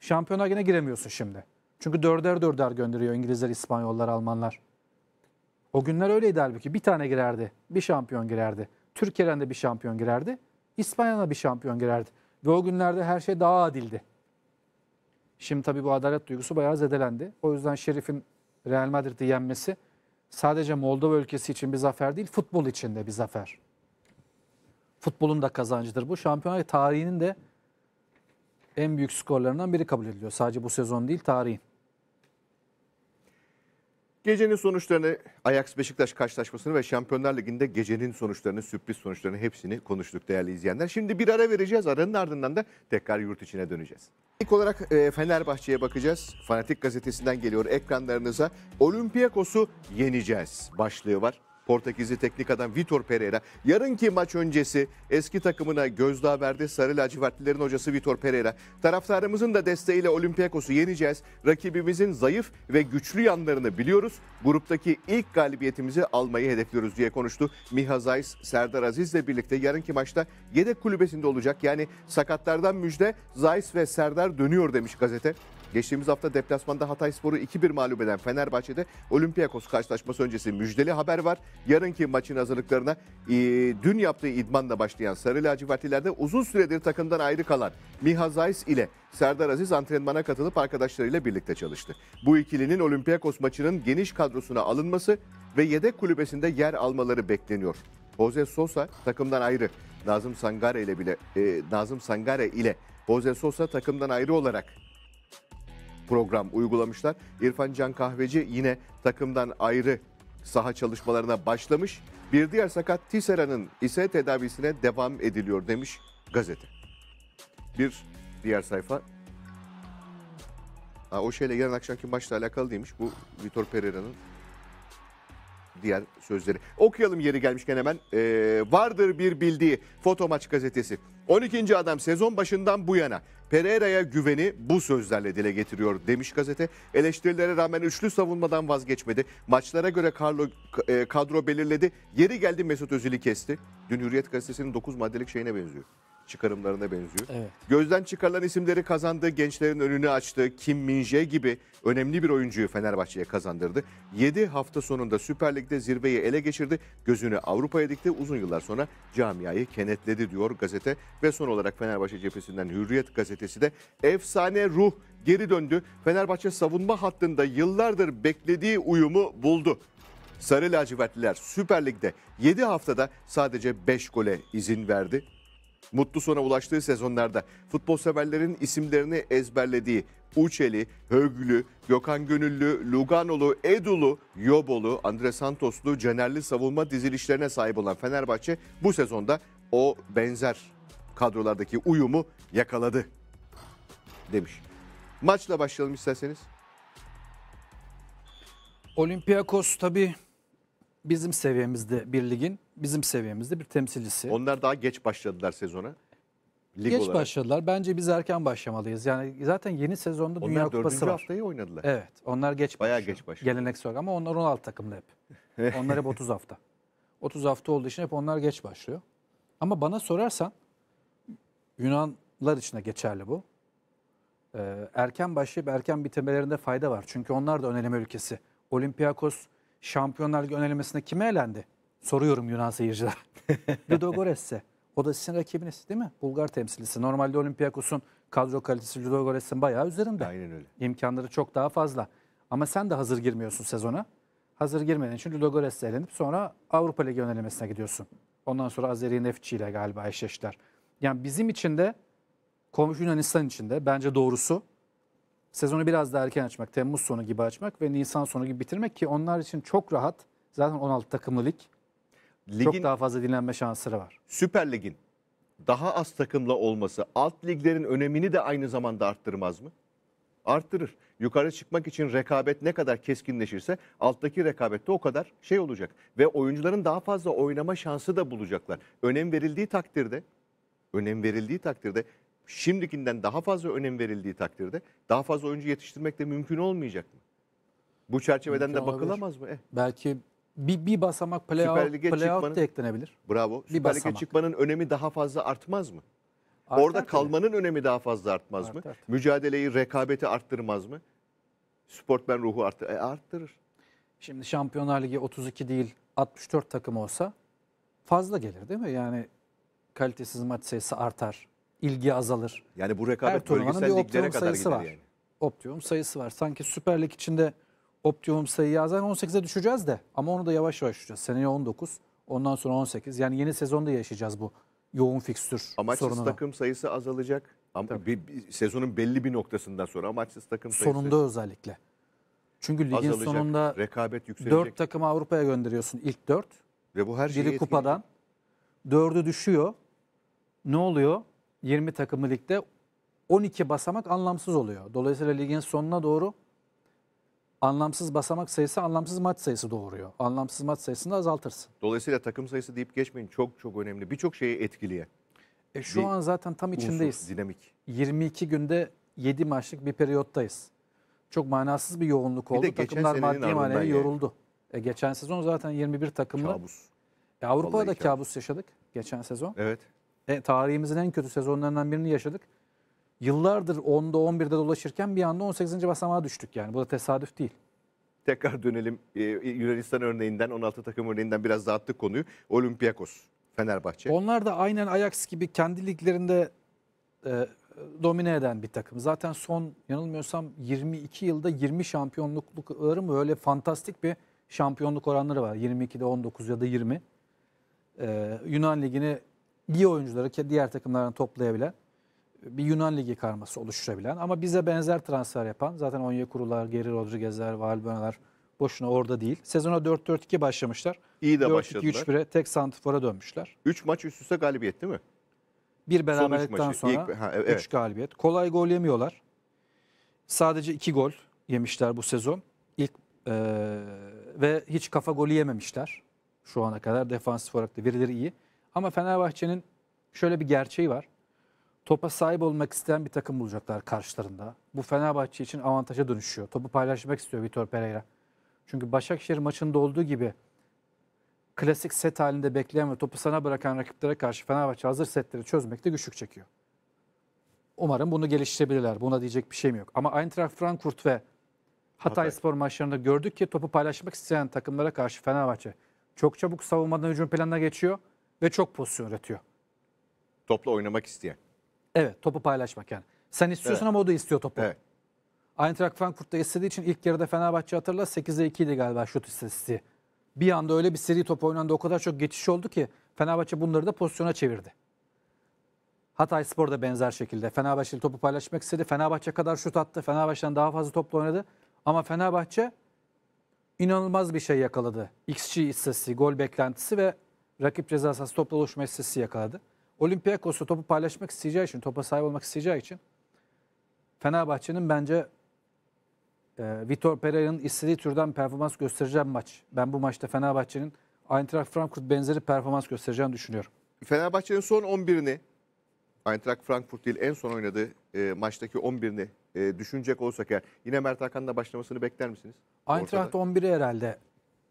Speaker 2: Şampiyona yine giremiyorsun şimdi. Çünkü dörder dörder gönderiyor İngilizler, İspanyollar, Almanlar. O günler öyleydi halbuki. Bir tane girerdi, bir şampiyon girerdi. Türkiye'den de bir şampiyon girerdi. İspanya'da bir şampiyon girerdi. Ve o günlerde her şey daha adildi. Şimdi tabii bu adalet duygusu bayağı zedelendi. O yüzden Şerif'in Real Madrid'i yenmesi sadece Moldova ülkesi için bir zafer değil, futbol için de bir zafer. Futbolun da kazancıdır bu. Şampiyonlar tarihinin de en büyük skorlarından biri kabul ediliyor. Sadece bu sezon değil, tarihin.
Speaker 1: Gecenin sonuçlarını, Ajax Beşiktaş karşılaşmasını ve Şampiyonlar Ligi'nde gecenin sonuçlarını, sürpriz sonuçlarını hepsini konuştuk değerli izleyenler. Şimdi bir ara vereceğiz. Aranın ardından da tekrar yurt içine döneceğiz. İlk olarak e, Fenerbahçe'ye bakacağız. Fanatik gazetesinden geliyor ekranlarınıza. Olympiakos'u yeneceğiz başlığı var. Portekizli teknik adam Vitor Pereira. Yarınki maç öncesi eski takımına gözdağı verdi Sarı Lacivertlilerin hocası Vitor Pereira. Taraftarımızın da desteğiyle Olympiakos'u yeneceğiz. Rakibimizin zayıf ve güçlü yanlarını biliyoruz. Gruptaki ilk galibiyetimizi almayı hedefliyoruz diye konuştu. Miha Zays, Serdar Aziz'le birlikte yarınki maçta yedek kulübesinde olacak. Yani sakatlardan müjde Zays ve Serdar dönüyor demiş gazete. Geçtiğimiz hafta deplasmanda Hatay Sporu 2-1 mağlup eden Fenerbahçe'de Olympiakos karşılaşması öncesi müjdeli haber var. Yarınki maçın hazırlıklarına e, dün yaptığı idmanla başlayan Sarı Lacivertlilerde uzun süredir takımdan ayrı kalan Miha Zayis ile Serdar Aziz antrenmana katılıp arkadaşlarıyla birlikte çalıştı. Bu ikilinin Olympiakos maçının geniş kadrosuna alınması ve yedek kulübesinde yer almaları bekleniyor. Jose Sosa takımdan ayrı. Nazım Sangare ile bile e, Nazım Sangare ile Jose Sosa takımdan ayrı olarak program uygulamışlar. İrfan Can Kahveci yine takımdan ayrı saha çalışmalarına başlamış. Bir diğer sakat Tisera'nın ise tedavisine devam ediliyor demiş gazete. Bir diğer sayfa. Ha, o şeyle yarın akşamki maçla alakalı değilmiş. Bu Vitor Pereira'nın diğer sözleri. Okuyalım yeri gelmişken hemen. Ee, vardır bir bildiği Foto Maç gazetesi. 12. adam sezon başından bu yana Pereira'ya güveni bu sözlerle dile getiriyor demiş gazete. Eleştirilere rağmen üçlü savunmadan vazgeçmedi. Maçlara göre Carlo, e, kadro belirledi. Yeri geldi Mesut Özil'i kesti. Dün Hürriyet gazetesinin 9 maddelik şeyine benziyor çıkarımlarına benziyor. Evet. Gözden çıkarılan isimleri kazandı, gençlerin önünü açtı. Kim Minje gibi önemli bir oyuncuyu Fenerbahçe'ye kazandırdı. 7 hafta sonunda Süper Lig'de zirveyi ele geçirdi. Gözünü Avrupa'ya dikti. Uzun yıllar sonra camiayı kenetledi diyor gazete. Ve son olarak Fenerbahçe cephesinden Hürriyet gazetesi de efsane ruh geri döndü. Fenerbahçe savunma hattında yıllardır beklediği uyumu buldu. Sarı lacivertliler Süper Lig'de 7 haftada sadece 5 gole izin verdi mutlu sona ulaştığı sezonlarda futbol severlerin isimlerini ezberlediği Uçeli, Höglü, Gökhan Gönüllü, Luganolu, Edulu, Yobolu, Andre Santoslu, Cenerli savunma dizilişlerine sahip olan Fenerbahçe bu sezonda o benzer kadrolardaki uyumu yakaladı
Speaker 2: demiş. Maçla başlayalım isterseniz. Olympiakos tabii bizim seviyemizde bir ligin bizim seviyemizde bir temsilcisi.
Speaker 1: Onlar daha geç başladılar sezona.
Speaker 2: Lig Geç olarak. başladılar. Bence biz erken başlamalıyız. Yani zaten yeni sezonda onlar Dünya Kupası var. Onlar dördüncü haftayı
Speaker 1: oynadılar. Evet.
Speaker 2: Onlar geç Bayağı başlıyor. geç başlıyor. Geleneksel olarak ama onlar 16 takımlı hep. onlar hep 30 hafta. 30 hafta olduğu için hep onlar geç başlıyor. Ama bana sorarsan Yunanlar için de geçerli bu. Ee, erken başlayıp erken bitirmelerinde fayda var. Çünkü onlar da önerime ülkesi. Olympiakos Şampiyonlar Ligi önelemesinde kime elendi? Soruyorum Yunan seyirciler. Ludogorets'e. O da sizin rakibiniz değil mi? Bulgar temsilcisi. Normalde Olympiakos'un kadro kalitesi Ludogorets'in bayağı üzerinde. Aynen öyle. İmkanları çok daha fazla. Ama sen de hazır girmiyorsun sezona. Hazır girmediğin için Ludogorets'e elenip sonra Avrupa Ligi önelemesine gidiyorsun. Ondan sonra Azeri Nefçi ile galiba eşleştiler. Yani bizim için de komşu Yunanistan için de bence doğrusu sezonu biraz daha erken açmak, Temmuz sonu gibi açmak ve Nisan sonu gibi bitirmek ki onlar için çok rahat. Zaten 16 takımlı lig. Ligin, çok daha fazla dinlenme şansları var.
Speaker 1: Süper Lig'in daha az takımla olması alt liglerin önemini de aynı zamanda arttırmaz mı? Arttırır. Yukarı çıkmak için rekabet ne kadar keskinleşirse alttaki rekabette o kadar şey olacak. Ve oyuncuların daha fazla oynama şansı da bulacaklar. Önem verildiği takdirde, önem verildiği takdirde şimdikinden daha fazla önem verildiği takdirde daha fazla oyuncu yetiştirmek de mümkün olmayacak mı? Bu çerçeveden Mümkün de olabilir. bakılamaz
Speaker 2: mı? Eh. Belki bir, bir basamak Süper playout, Lig'e playout çıkmanın- da eklenebilir.
Speaker 1: Bravo. Bir Süper Lig'e çıkmanın önemi daha fazla artmaz mı? Artar Orada tabii. kalmanın önemi daha fazla artmaz mı? Artar. Mücadeleyi, rekabeti arttırmaz mı? Sportmen ruhu arttır, e, arttırır.
Speaker 2: Şimdi Şampiyonlar Ligi 32 değil 64 takım olsa fazla gelir değil mi? Yani kalitesiz maç sayısı artar ilgi azalır. Yani bu rekabet bölgesel liglere kadar sayısı gider var. yani. Optimum sayısı var. Sanki Süper Lig içinde optimum sayı yazan 18'e düşeceğiz de ama onu da yavaş yavaş düşeceğiz. Seneye 19, ondan sonra 18. Yani yeni sezonda yaşayacağız bu yoğun fikstür Amaçsız sorununu. takım
Speaker 1: sayısı azalacak. Ama bir, bir, sezonun belli bir noktasından sonra amaçsız takım sayısı Sonunda
Speaker 2: özellikle. Çünkü ligin azalacak, sonunda
Speaker 1: rekabet yükselecek. 4
Speaker 2: takımı Avrupa'ya gönderiyorsun ilk 4. Ve bu her şeyi Biri kupadan. 4'ü düşüyor. Ne oluyor? 20 takımlı ligde 12 basamak anlamsız oluyor. Dolayısıyla ligin sonuna doğru anlamsız basamak sayısı anlamsız maç sayısı doğuruyor. Anlamsız maç sayısını azaltırsın.
Speaker 1: Dolayısıyla takım sayısı deyip geçmeyin çok çok önemli. Birçok şeyi etkileyen.
Speaker 2: E şu an zaten tam içindeyiz. Unsur, dinamik. 22 günde 7 maçlık bir periyottayız. Çok manasız bir yoğunluk bir oldu. Takımlar maddi manevi yoruldu. E geçen sezon zaten 21 takımlı. Kabus. E Avrupa'da kabus yaşadık geçen sezon. Evet. E, tarihimizin en kötü sezonlarından birini yaşadık. Yıllardır 10'da 11'de dolaşırken bir anda 18. basamağa düştük yani. Bu da tesadüf değil tekrar
Speaker 1: dönelim ee, Yunanistan örneğinden 16 takım örneğinden biraz dağıttık konuyu. Olympiakos,
Speaker 2: Fenerbahçe. Onlar da aynen Ajax gibi kendi liglerinde e, domine eden bir takım. Zaten son yanılmıyorsam 22 yılda 20 şampiyonlukları mı öyle fantastik bir şampiyonluk oranları var. 22'de 19 ya da 20. Ee, Yunan ligini iyi oyuncuları diğer takımlardan toplayabilen bir Yunan Ligi karması oluşturabilen ama bize benzer transfer yapan zaten Onyekurular, Geri Rodriguez'ler, Valbuena'lar boşuna orada değil. Sezona 4-4-2 başlamışlar. İyi de 4-2-3-1'e başladılar. 4-2-3-1'e tek santifora dönmüşler.
Speaker 1: 3 maç üst üste galibiyet değil mi?
Speaker 2: Bir beraberlikten sonra 3 e, evet. galibiyet. Kolay gol yemiyorlar. Sadece 2 gol yemişler bu sezon. İlk e, ve hiç kafa golü yememişler şu ana kadar. Defansif olarak da verileri iyi. Ama Fenerbahçe'nin şöyle bir gerçeği var. Topa sahip olmak isteyen bir takım bulacaklar karşılarında. Bu Fenerbahçe için avantaja dönüşüyor. Topu paylaşmak istiyor Vitor Pereira. Çünkü Başakşehir maçında olduğu gibi klasik set halinde bekleyen ve topu sana bırakan rakiplere karşı Fenerbahçe hazır setleri çözmekte güçlük çekiyor. Umarım bunu geliştirebilirler. Buna diyecek bir şeyim yok. Ama Eintracht Frankfurt ve Hatay, Hatay. Spor maçlarında gördük ki topu paylaşmak isteyen takımlara karşı Fenerbahçe çok çabuk savunmadan hücum planına geçiyor ve çok pozisyon üretiyor.
Speaker 1: Topla oynamak isteyen.
Speaker 2: Evet topu paylaşmak yani. Sen istiyorsun evet. ama o da istiyor topu. Evet. Eintracht Frankfurt istediği için ilk yarıda Fenerbahçe hatırla 8'e 2 idi galiba şut istatistiği. Bir anda öyle bir seri top oynandı o kadar çok geçiş oldu ki Fenerbahçe bunları da pozisyona çevirdi. Hatay Spor da benzer şekilde Fenerbahçe'li topu paylaşmak istedi. Fenerbahçe kadar şut attı. Fenerbahçe'den daha fazla topla oynadı. Ama Fenerbahçe inanılmaz bir şey yakaladı. XG istatistiği, gol beklentisi ve rakip ceza sahası topla oluşma istatistiği yakaladı. Olympiakos'u topu paylaşmak isteyeceği için, topa sahip olmak isteyeceği için Fenerbahçe'nin bence e, Vitor Pereira'nın istediği türden performans göstereceği maç. Ben bu maçta Fenerbahçe'nin Eintracht Frankfurt benzeri performans göstereceğini düşünüyorum.
Speaker 1: Fenerbahçe'nin son 11'ini Eintracht Frankfurt değil en son oynadığı e, maçtaki 11'ini e, düşünecek olsak eğer yine Mert Hakan'la başlamasını bekler misiniz?
Speaker 2: Eintracht 11'i herhalde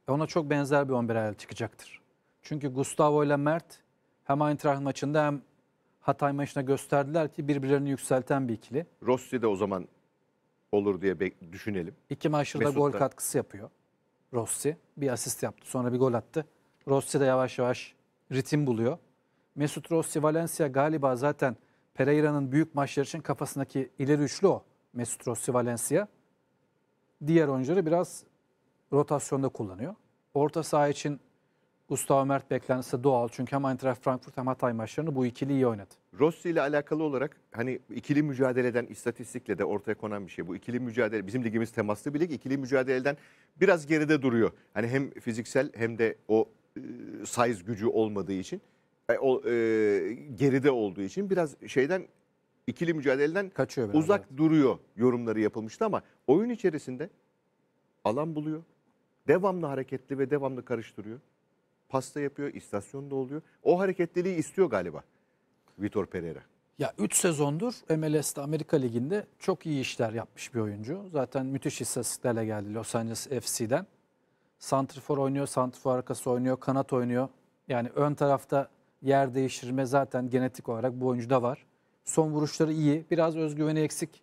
Speaker 2: ona çok benzer bir 11 herhalde çıkacaktır. Çünkü Gustavo ile Mert hem Eintracht maçında hem Hatay maçına gösterdiler ki birbirlerini yükselten bir ikili.
Speaker 1: Rossi de o zaman olur diye düşünelim. İki maçta gol katkısı
Speaker 2: yapıyor. Rossi bir asist yaptı. Sonra bir gol attı. Rossi de yavaş yavaş ritim buluyor. Mesut Rossi Valencia galiba zaten Pereira'nın büyük maçlar için kafasındaki ileri üçlü o. Mesut Rossi Valencia. Diğer oyuncuları biraz rotasyonda kullanıyor. Orta saha için Gustavo Mert beklentisi doğal. Çünkü hem Eintracht Frankfurt hem Hatay maçlarını bu ikili iyi oynadı.
Speaker 1: Rossi ile alakalı olarak hani ikili mücadeleden istatistikle de ortaya konan bir şey. Bu ikili mücadele bizim ligimiz temaslı bir lig. İkili mücadeleden biraz geride duruyor. Hani hem fiziksel hem de o e, size gücü olmadığı için e, o, e, geride olduğu için biraz şeyden ikili mücadeleden Kaçıyor uzak evet. duruyor yorumları yapılmıştı ama oyun içerisinde alan buluyor. Devamlı hareketli ve devamlı karıştırıyor pasta yapıyor, istasyonda oluyor. O hareketliliği istiyor galiba Vitor Pereira.
Speaker 2: Ya 3 sezondur MLS'de Amerika Ligi'nde çok iyi işler yapmış bir oyuncu. Zaten müthiş istatistiklerle geldi Los Angeles FC'den. Santrifor oynuyor, santrifor arkası oynuyor, kanat oynuyor. Yani ön tarafta yer değiştirme zaten genetik olarak bu oyuncuda var. Son vuruşları iyi, biraz özgüveni eksik.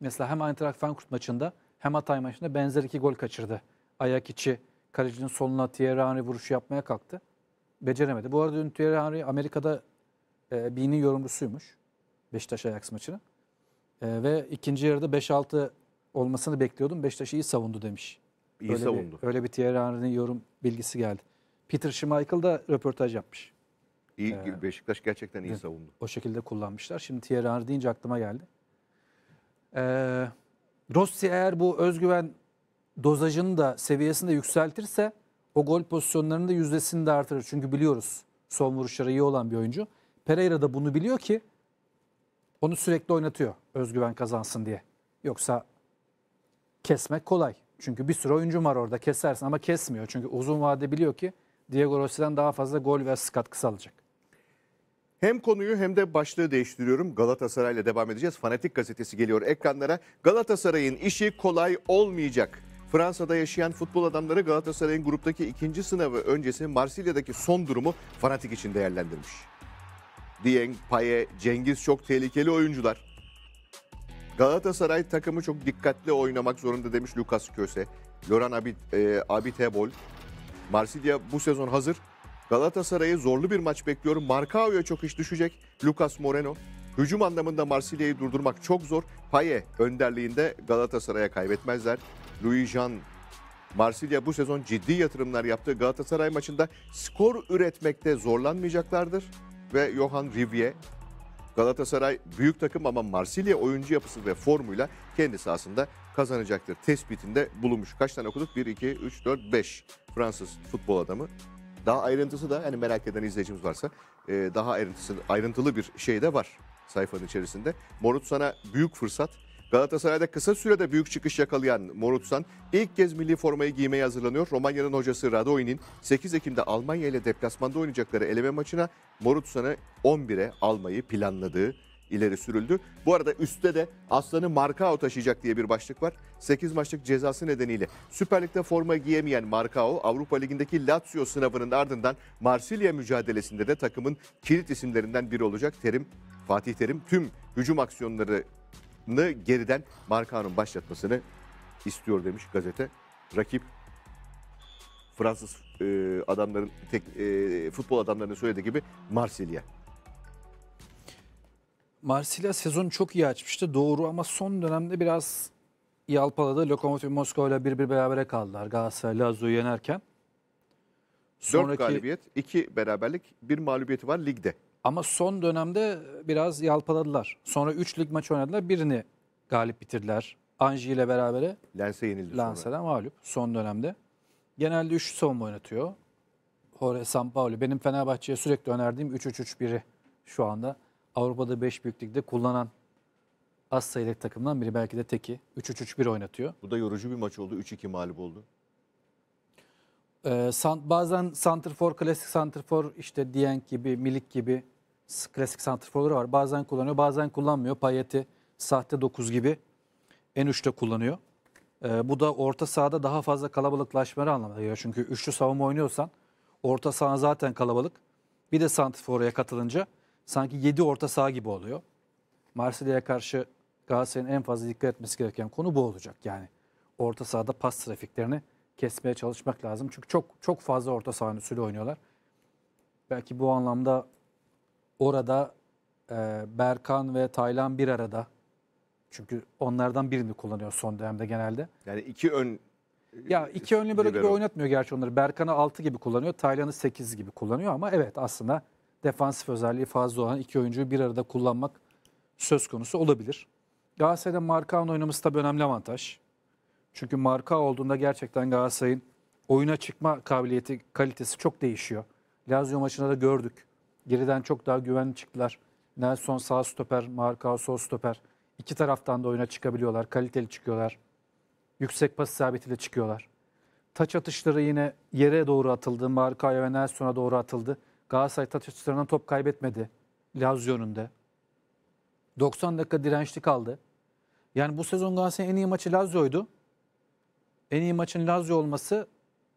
Speaker 2: Mesela hem Eintracht Frankfurt maçında hem Hatay maçında benzer iki gol kaçırdı. Ayak içi Kalecinin soluna Thierry Henry vuruşu yapmaya kalktı. Beceremedi. Bu arada dün Thierry Henry Amerika'da e, B'nin yorumcusuymuş. Beşiktaş Ajax maçının. E, ve ikinci yarıda 5-6 olmasını bekliyordum. Beşiktaş iyi savundu demiş. İyi öyle savundu. Bir, öyle bir Thierry Henry'nin yorum bilgisi geldi. Peter Schmeichel da röportaj yapmış.
Speaker 1: İyi, ee, Beşiktaş gerçekten iyi dün, savundu.
Speaker 2: O şekilde kullanmışlar. Şimdi Thierry Henry deyince aklıma geldi. Ee, Rossi eğer bu özgüven dozajını da seviyesini de yükseltirse o gol pozisyonlarının da yüzdesini de artırır. Çünkü biliyoruz son vuruşları iyi olan bir oyuncu. Pereira da bunu biliyor ki onu sürekli oynatıyor özgüven kazansın diye. Yoksa kesmek kolay. Çünkü bir sürü oyuncu var orada kesersin ama kesmiyor. Çünkü uzun vade biliyor ki Diego Rossi'den daha fazla gol ve asist katkısı alacak.
Speaker 1: Hem konuyu hem de başlığı değiştiriyorum. Galatasaray'la devam edeceğiz. Fanatik gazetesi geliyor ekranlara. Galatasaray'ın işi kolay olmayacak. Fransa'da yaşayan futbol adamları Galatasaray'ın gruptaki ikinci sınavı öncesi Marsilya'daki son durumu fanatik için değerlendirmiş. Dieng, Paye, Cengiz çok tehlikeli oyuncular. Galatasaray takımı çok dikkatli oynamak zorunda demiş Lucas Köse. Loran Abit, e, Abitebol. Marsilya bu sezon hazır. Galatasaray'ı zorlu bir maç bekliyor. Marcaoya çok iş düşecek. Lucas Moreno. Hücum anlamında Marsilya'yı durdurmak çok zor. Paye önderliğinde Galatasaray'a kaybetmezler. Louis Jean. Marsilya bu sezon ciddi yatırımlar yaptı. Galatasaray maçında skor üretmekte zorlanmayacaklardır. Ve Johan Rivier Galatasaray büyük takım ama Marsilya oyuncu yapısı ve formuyla kendi sahasında kazanacaktır. Tespitinde bulunmuş. Kaç tane okuduk? 1, 2, 3, 4, 5 Fransız futbol adamı. Daha ayrıntısı da yani merak eden izleyicimiz varsa e, daha ayrıntısı, ayrıntılı bir şey de var sayfanın içerisinde. Morut sana büyük fırsat. Galatasaray'da kısa sürede büyük çıkış yakalayan Morutsan ilk kez milli formayı giymeye hazırlanıyor. Romanya'nın hocası Radoi'nin 8 Ekim'de Almanya ile deplasmanda oynayacakları eleme maçına Morutsan'ı 11'e almayı planladığı ileri sürüldü. Bu arada üstte de Aslan'ı Markao taşıyacak diye bir başlık var. 8 maçlık cezası nedeniyle Süper Lig'de forma giyemeyen Markao Avrupa Ligi'ndeki Lazio sınavının ardından Marsilya mücadelesinde de takımın kilit isimlerinden biri olacak. Terim Fatih Terim tüm hücum aksiyonları geriden Markan'ın başlatmasını istiyor demiş gazete. Rakip Fransız e, adamların tek e, futbol adamlarının söylediği gibi
Speaker 2: Marsilya. Marsilya sezon çok iyi açmıştı doğru ama son dönemde biraz yalpaladı. Lokomotiv Moskova ile bir bir berabere kaldılar Galatasaray
Speaker 1: Lazio'yu yenerken.
Speaker 2: Sonraki... 4 galibiyet,
Speaker 1: 2 beraberlik, 1 mağlubiyeti var
Speaker 2: ligde. Ama son dönemde biraz yalpaladılar. Sonra 3 lig maç oynadılar. Birini galip bitirdiler. Anji ile beraber Lens'e yenildi Lens'e mağlup son dönemde. Genelde 3 savunma oynatıyor. Jorge Sampaoli. Benim Fenerbahçe'ye sürekli önerdiğim 3-3-3-1'i şu anda Avrupa'da 5 büyük ligde kullanan az sayıdaki takımdan biri. Belki de teki. 3-3-3-1 oynatıyor. Bu da yorucu bir
Speaker 1: maç oldu. 3-2 mağlup oldu.
Speaker 2: Ee, san, bazen Santrfor, klasik Santrfor işte Dieng gibi, Milik gibi klasik santriforları var. Bazen kullanıyor bazen kullanmıyor. Payeti sahte 9 gibi en üçte kullanıyor. E, bu da orta sahada daha fazla kalabalıklaşmaları anlamına geliyor. Çünkü üçlü savunma oynuyorsan orta saha zaten kalabalık. Bir de santriforaya katılınca sanki 7 orta saha gibi oluyor. Marsilya'ya karşı Galatasaray'ın en fazla dikkat etmesi gereken konu bu olacak. Yani orta sahada pas trafiklerini kesmeye çalışmak lazım. Çünkü çok çok fazla orta sahanın üstüyle oynuyorlar. Belki bu anlamda orada e, Berkan ve Taylan bir arada. Çünkü onlardan birini kullanıyor son dönemde genelde.
Speaker 1: Yani iki ön e,
Speaker 2: ya iki önlü böyle gibi oynatmıyor gerçi onları. Berkan'ı 6 gibi kullanıyor, Taylan'ı 8 gibi kullanıyor ama evet aslında defansif özelliği fazla olan iki oyuncuyu bir arada kullanmak söz konusu olabilir. Galatasaray'da Markao'nun oynaması tabii önemli avantaj. Çünkü Marka olduğunda gerçekten Galatasaray'ın oyuna çıkma kabiliyeti, kalitesi çok değişiyor. Lazio maçında da gördük geriden çok daha güvenli çıktılar. Nelson sağ stoper, Marka sol stoper. İki taraftan da oyuna çıkabiliyorlar. Kaliteli çıkıyorlar. Yüksek pas isabetiyle çıkıyorlar. Taç atışları yine yere doğru atıldı. Marka'ya ve Nelson'a doğru atıldı. Galatasaray taç atışlarından top kaybetmedi. Lazio önünde. 90 dakika dirençli kaldı. Yani bu sezon Galatasaray'ın en iyi maçı Lazio'ydu. En iyi maçın Lazio olması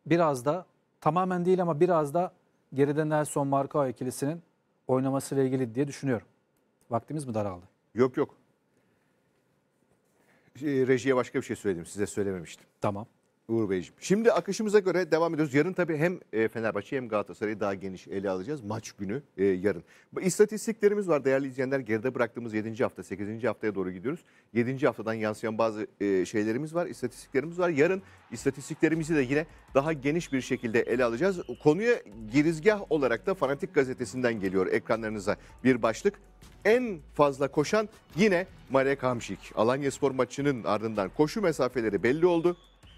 Speaker 2: biraz da tamamen değil ama biraz da geride Nelson Marcao ikilisinin ile ilgili diye düşünüyorum. Vaktimiz mi daraldı?
Speaker 1: Yok yok. Ee, rejiye başka bir şey söyledim. Size söylememiştim. Tamam. Uğur Beyciğim. Şimdi akışımıza göre devam ediyoruz. Yarın tabii hem e, Fenerbahçe hem Galatasaray'ı daha geniş ele alacağız. Maç günü e, yarın. İstatistiklerimiz var değerli izleyenler. Geride bıraktığımız 7. hafta, 8. haftaya doğru gidiyoruz. 7. haftadan yansıyan bazı e, şeylerimiz var, istatistiklerimiz var. Yarın istatistiklerimizi de yine daha geniş bir şekilde ele alacağız. Konuya girizgah olarak da Fanatik Gazetesi'nden geliyor ekranlarınıza bir başlık en fazla koşan yine Marek Hamşik. Alanya Spor maçının ardından koşu mesafeleri belli oldu.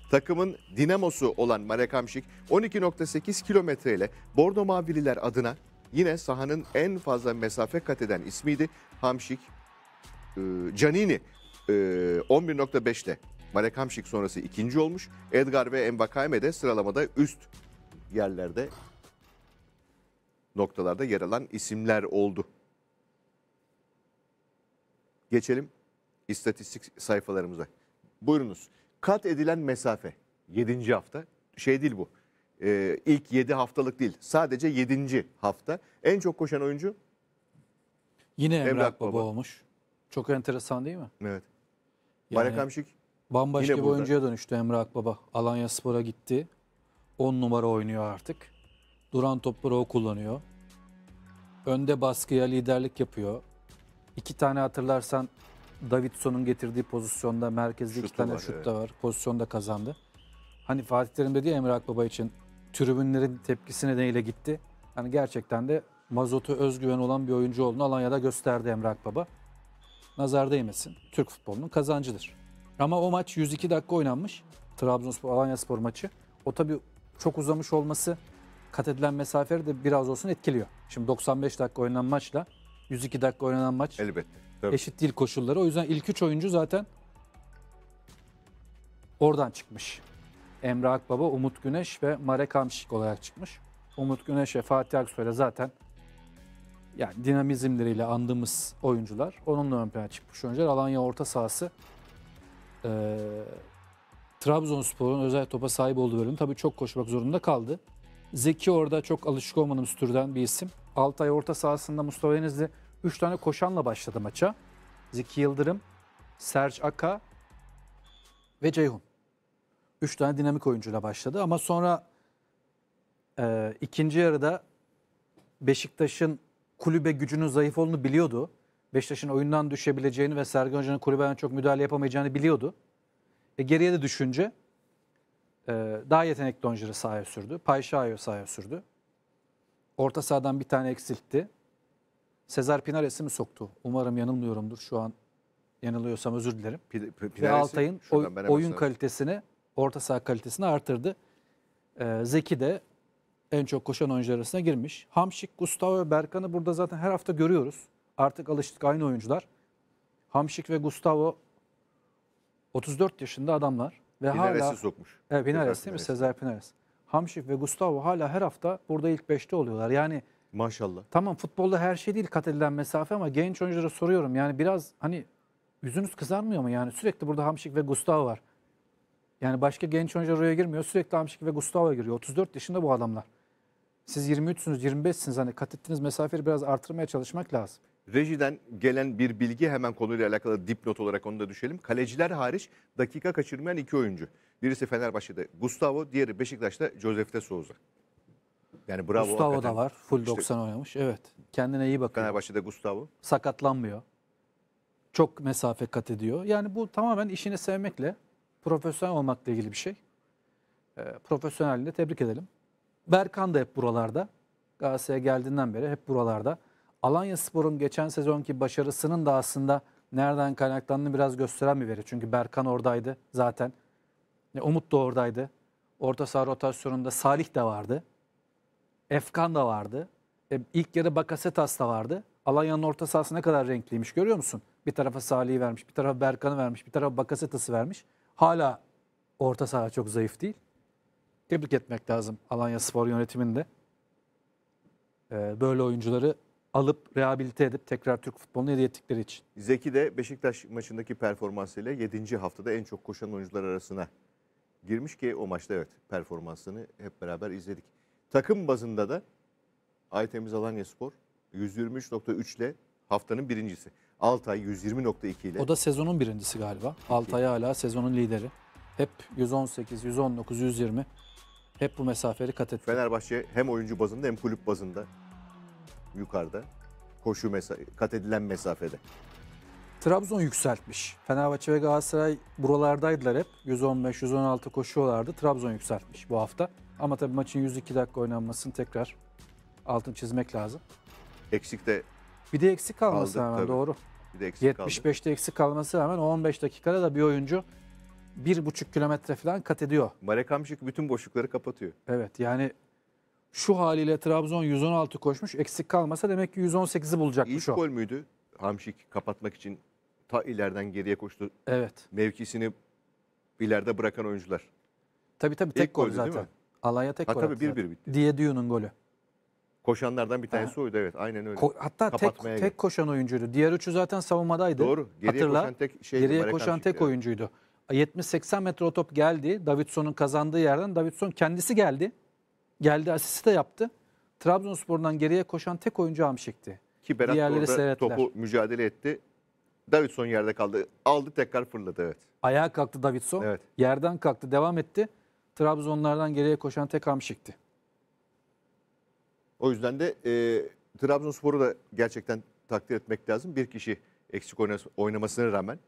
Speaker 1: Takımın dinamosu olan Marek Hamşik 12.8 kilometreyle Bordo Mavililer adına yine sahanın en fazla mesafe kat eden ismiydi. Hamşik, Canini 11.5'te Marek Hamşik sonrası ikinci olmuş. Edgar ve Mbakayme de sıralamada üst yerlerde noktalarda yer alan isimler oldu. Geçelim istatistik sayfalarımıza. Buyurunuz kat edilen mesafe yedinci hafta şey değil bu. Ee, ilk yedi haftalık değil. Sadece yedinci hafta. En çok koşan oyuncu
Speaker 2: Yine Emrah, Emrah Baba. Baba olmuş. Çok enteresan değil mi? evet.
Speaker 1: Yani Bayrak Hamşik Bambaşka Yine bir burada. oyuncuya
Speaker 2: dönüştü Emrah Baba Alanya Spor'a gitti. on numara oynuyor artık. Duran topları o kullanıyor. Önde baskıya liderlik yapıyor. İki tane hatırlarsan Davidson'un getirdiği pozisyonda merkezde iki tane var, şut da var. Pozisyonda kazandı. Hani Fatih Terim dedi ya Emre Akbaba için tribünlerin tepkisi nedeniyle gitti. Hani gerçekten de mazotu özgüven olan bir oyuncu olduğunu Alanya'da gösterdi Emre Akbaba. Nazar değmesin. Türk futbolunun kazancıdır. Ama o maç 102 dakika oynanmış. Trabzonspor Alanya Spor maçı. O tabii çok uzamış olması kat edilen mesafeleri de biraz olsun etkiliyor. Şimdi 95 dakika oynanan maçla 102 dakika oynanan maç Elbette. Tabii. Eşit değil koşulları. O yüzden ilk üç oyuncu zaten oradan çıkmış. Emre Akbaba, Umut Güneş ve Marek Hamşik olarak çıkmış. Umut Güneş ve Fatih Aksoy'la zaten yani dinamizmleriyle andığımız oyuncular. Onunla ön plana çıkmış oyuncular. Alanya orta sahası e, Trabzonspor'un özel topa sahip olduğu bölüm tabii çok koşmak zorunda kaldı. Zeki orada çok alışık olmadığımız türden bir isim. Altay orta sahasında Mustafa Denizli 3 tane koşanla başladı maça. Zeki Yıldırım, Serç Aka ve Ceyhun. 3 tane dinamik oyuncuyla başladı ama sonra e, ikinci yarıda Beşiktaş'ın kulübe gücünün zayıf olduğunu biliyordu. Beşiktaş'ın oyundan düşebileceğini ve Sergen Hoca'nın kulübeden çok müdahale yapamayacağını biliyordu. E, geriye de düşünce e, daha yetenekli oyuncuları sahaya sürdü. Payşayo sahaya sürdü. Orta sahadan bir tane eksiltti. Sezar Pinares'i mi soktu? Umarım yanılmıyorumdur. Şu an yanılıyorsam özür dilerim. Pide, Pinares'i, Ve Altay'ın oy, oyun kalitesini, orta saha kalitesini artırdı. Ee, Zeki de en çok koşan oyuncular arasına girmiş. Hamşik, Gustavo Berkan'ı burada zaten her hafta görüyoruz. Artık alıştık aynı oyuncular. Hamşik ve Gustavo 34 yaşında adamlar. Ve Pinares'i hala, sokmuş. Evet Pinares, değil mi? Sezar Pinares. Hamşik ve Gustavo hala her hafta burada ilk 5'te oluyorlar. Yani Maşallah. Tamam futbolda her şey değil kat edilen mesafe ama genç oyunculara soruyorum. Yani biraz hani yüzünüz kızarmıyor mu? Yani sürekli burada Hamşik ve Gustavo var. Yani başka genç oyuncular oraya girmiyor. Sürekli Hamşik ve Gustavo'ya giriyor. 34 yaşında bu adamlar. Siz 23'sünüz, 25'siniz. Hani kat ettiğiniz mesafeyi biraz artırmaya çalışmak lazım.
Speaker 1: Rejiden gelen bir bilgi hemen konuyla alakalı dipnot olarak onu da düşelim. Kaleciler hariç dakika kaçırmayan iki oyuncu. Birisi Fenerbahçe'de Gustavo, diğeri Beşiktaş'ta Josef de Souza. Yani bravo. Gustavo hakikaten. da var.
Speaker 2: Full İşte oynamış. Evet. Kendine iyi bakıyor. Fenerbahçe'de Gustavo. Sakatlanmıyor. Çok mesafe kat ediyor. Yani bu tamamen işini sevmekle, profesyonel olmakla ilgili bir şey. E, profesyonelliğini tebrik edelim. Berkan da hep buralarda. Galatasaray'a geldiğinden beri hep buralarda. Alanya Spor'un geçen sezonki başarısının da aslında nereden kaynaklandığını biraz gösteren bir veri. Çünkü Berkan oradaydı zaten. Umut da oradaydı. Orta saha rotasyonunda Salih de vardı. Efkan da vardı. E, ilk yarı Bakasetas da vardı. Alanya'nın orta sahası ne kadar renkliymiş görüyor musun? Bir tarafa Salih'i vermiş, bir tarafa Berkan'ı vermiş, bir tarafa Bakasetas'ı vermiş. Hala orta saha çok zayıf değil. Tebrik etmek lazım Alanya Spor yönetiminde. E, böyle oyuncuları
Speaker 1: alıp rehabilite edip tekrar Türk futboluna hediye ettikleri için. Zeki de Beşiktaş maçındaki performansıyla 7. haftada en çok koşan oyuncular arasına girmiş ki o maçta evet performansını hep beraber izledik. Takım bazında da Aytemiz Alanya Spor 123.3 ile haftanın birincisi. Altay 120.2 ile. O da
Speaker 2: sezonun birincisi galiba. Altay hala sezonun lideri. Hep 118, 119, 120. Hep bu mesafeleri kat etti.
Speaker 1: Fenerbahçe hem oyuncu bazında hem kulüp bazında yukarıda. Koşu kat edilen mesafede.
Speaker 2: Trabzon yükseltmiş. Fenerbahçe ve Galatasaray buralardaydılar hep. 115, 116 koşuyorlardı. Trabzon yükseltmiş bu hafta. Ama tabii maçın 102 dakika oynanmasını tekrar altın çizmek lazım. Eksik de Bir de eksik kalması Aldık hemen tabii. doğru. bir de eksik kaldı. 75'te eksik kalması hemen 15 dakikada da bir oyuncu 1,5 kilometre falan kat ediyor.
Speaker 1: Marek Hamşik bütün boşlukları kapatıyor.
Speaker 2: Evet yani şu haliyle Trabzon 116 koşmuş. Eksik kalmasa demek ki 118'i bulacakmış İlk o. gol
Speaker 1: müydü? Hamşik kapatmak için ta ileriden geriye koştu. Evet. Mevkisini ileride bırakan oyuncular.
Speaker 2: Tabii tabii tek İlk gol goldü değil zaten. mi? Alaya tek Ha gol tabii bir bir bitti. Diye Diyun'un golü.
Speaker 1: Koşanlardan bir tanesi oydu evet aynen öyle. Ko- Hatta tek, tek
Speaker 2: koşan oyuncuydu. Diğer üçü zaten savunmadaydı. Doğru. Geriye Hatırla. koşan tek şeydi, Geriye koşan tek Şükrü. oyuncuydu. 70-80 metre o top geldi. Davidson'un kazandığı yerden Davidson kendisi geldi. Geldi asisti de yaptı. Trabzonspor'dan geriye koşan tek oyuncu Hamşik'ti.
Speaker 1: Ki Berat Diğerleri seyrettiler. topu mücadele etti. Davidson yerde kaldı. Aldı tekrar fırladı evet.
Speaker 2: Ayağa kalktı Davidson. Evet. Yerden kalktı, devam etti. Trabzonlardan geriye koşan tek Hamşik'ti.
Speaker 1: O yüzden de e, Trabzonspor'u da gerçekten takdir etmek lazım. Bir kişi eksik oynamasına rağmen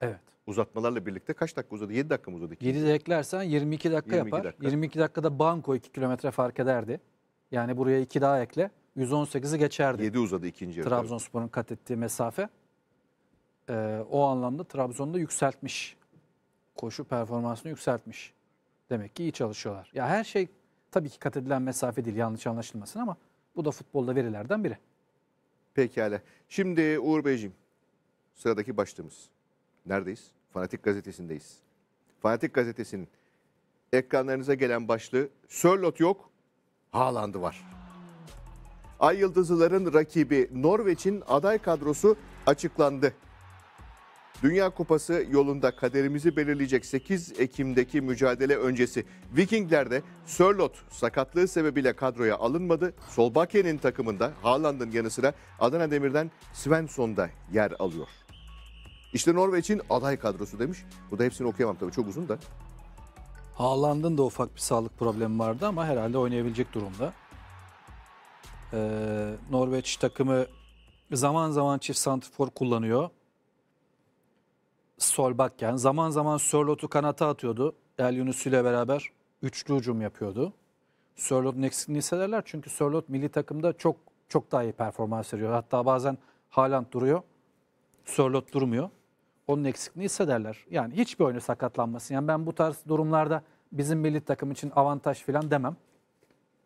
Speaker 1: evet. uzatmalarla birlikte kaç dakika uzadı? 7 dakika mı uzadı? 7 de
Speaker 2: eklersen 22 dakika 22 yapar. Dakika. 22 dakikada Banko 2 kilometre fark ederdi. Yani buraya 2 daha ekle 118'i geçerdi. 7 uzadı ikinci yarı. Trabzonspor'un kat ettiği mesafe. Ee, o anlamda Trabzon'da yükseltmiş. Koşu performansını yükseltmiş. Demek ki iyi çalışıyorlar. Ya her şey tabii ki kat edilen mesafe değil yanlış anlaşılmasın ama bu da futbolda verilerden biri.
Speaker 1: Pekala. Şimdi Uğur Beyciğim sıradaki başlığımız. Neredeyiz? Fanatik Gazetesi'ndeyiz. Fanatik Gazetesi'nin ekranlarınıza gelen başlığı Sörlot yok, Haaland'ı var. Ay Yıldızlıların rakibi Norveç'in aday kadrosu açıklandı. Dünya Kupası yolunda kaderimizi belirleyecek 8 Ekim'deki mücadele öncesi Vikinglerde Sörlot sakatlığı sebebiyle kadroya alınmadı. Solbakken'in takımında Haaland'ın yanı sıra Adana Demir'den Svensson da yer alıyor. İşte Norveç'in aday kadrosu demiş. Bu da hepsini okuyamam tabii çok uzun da.
Speaker 2: Haaland'ın da ufak bir sağlık problemi vardı ama herhalde oynayabilecek durumda. Ee, Norveç takımı zaman zaman çift santrfor kullanıyor. Solbakken zaman zaman Sörlot'u kanata atıyordu. El Yunus ile beraber üçlü ucum yapıyordu. Sörlot'un eksikliğini hissederler çünkü Sörlot milli takımda çok çok daha iyi performans veriyor. Hatta bazen Haaland duruyor. Sörlot durmuyor. Onun eksikliğini hissederler. Yani hiçbir oyunu sakatlanmasın. Yani ben bu tarz durumlarda bizim milli takım için avantaj falan demem.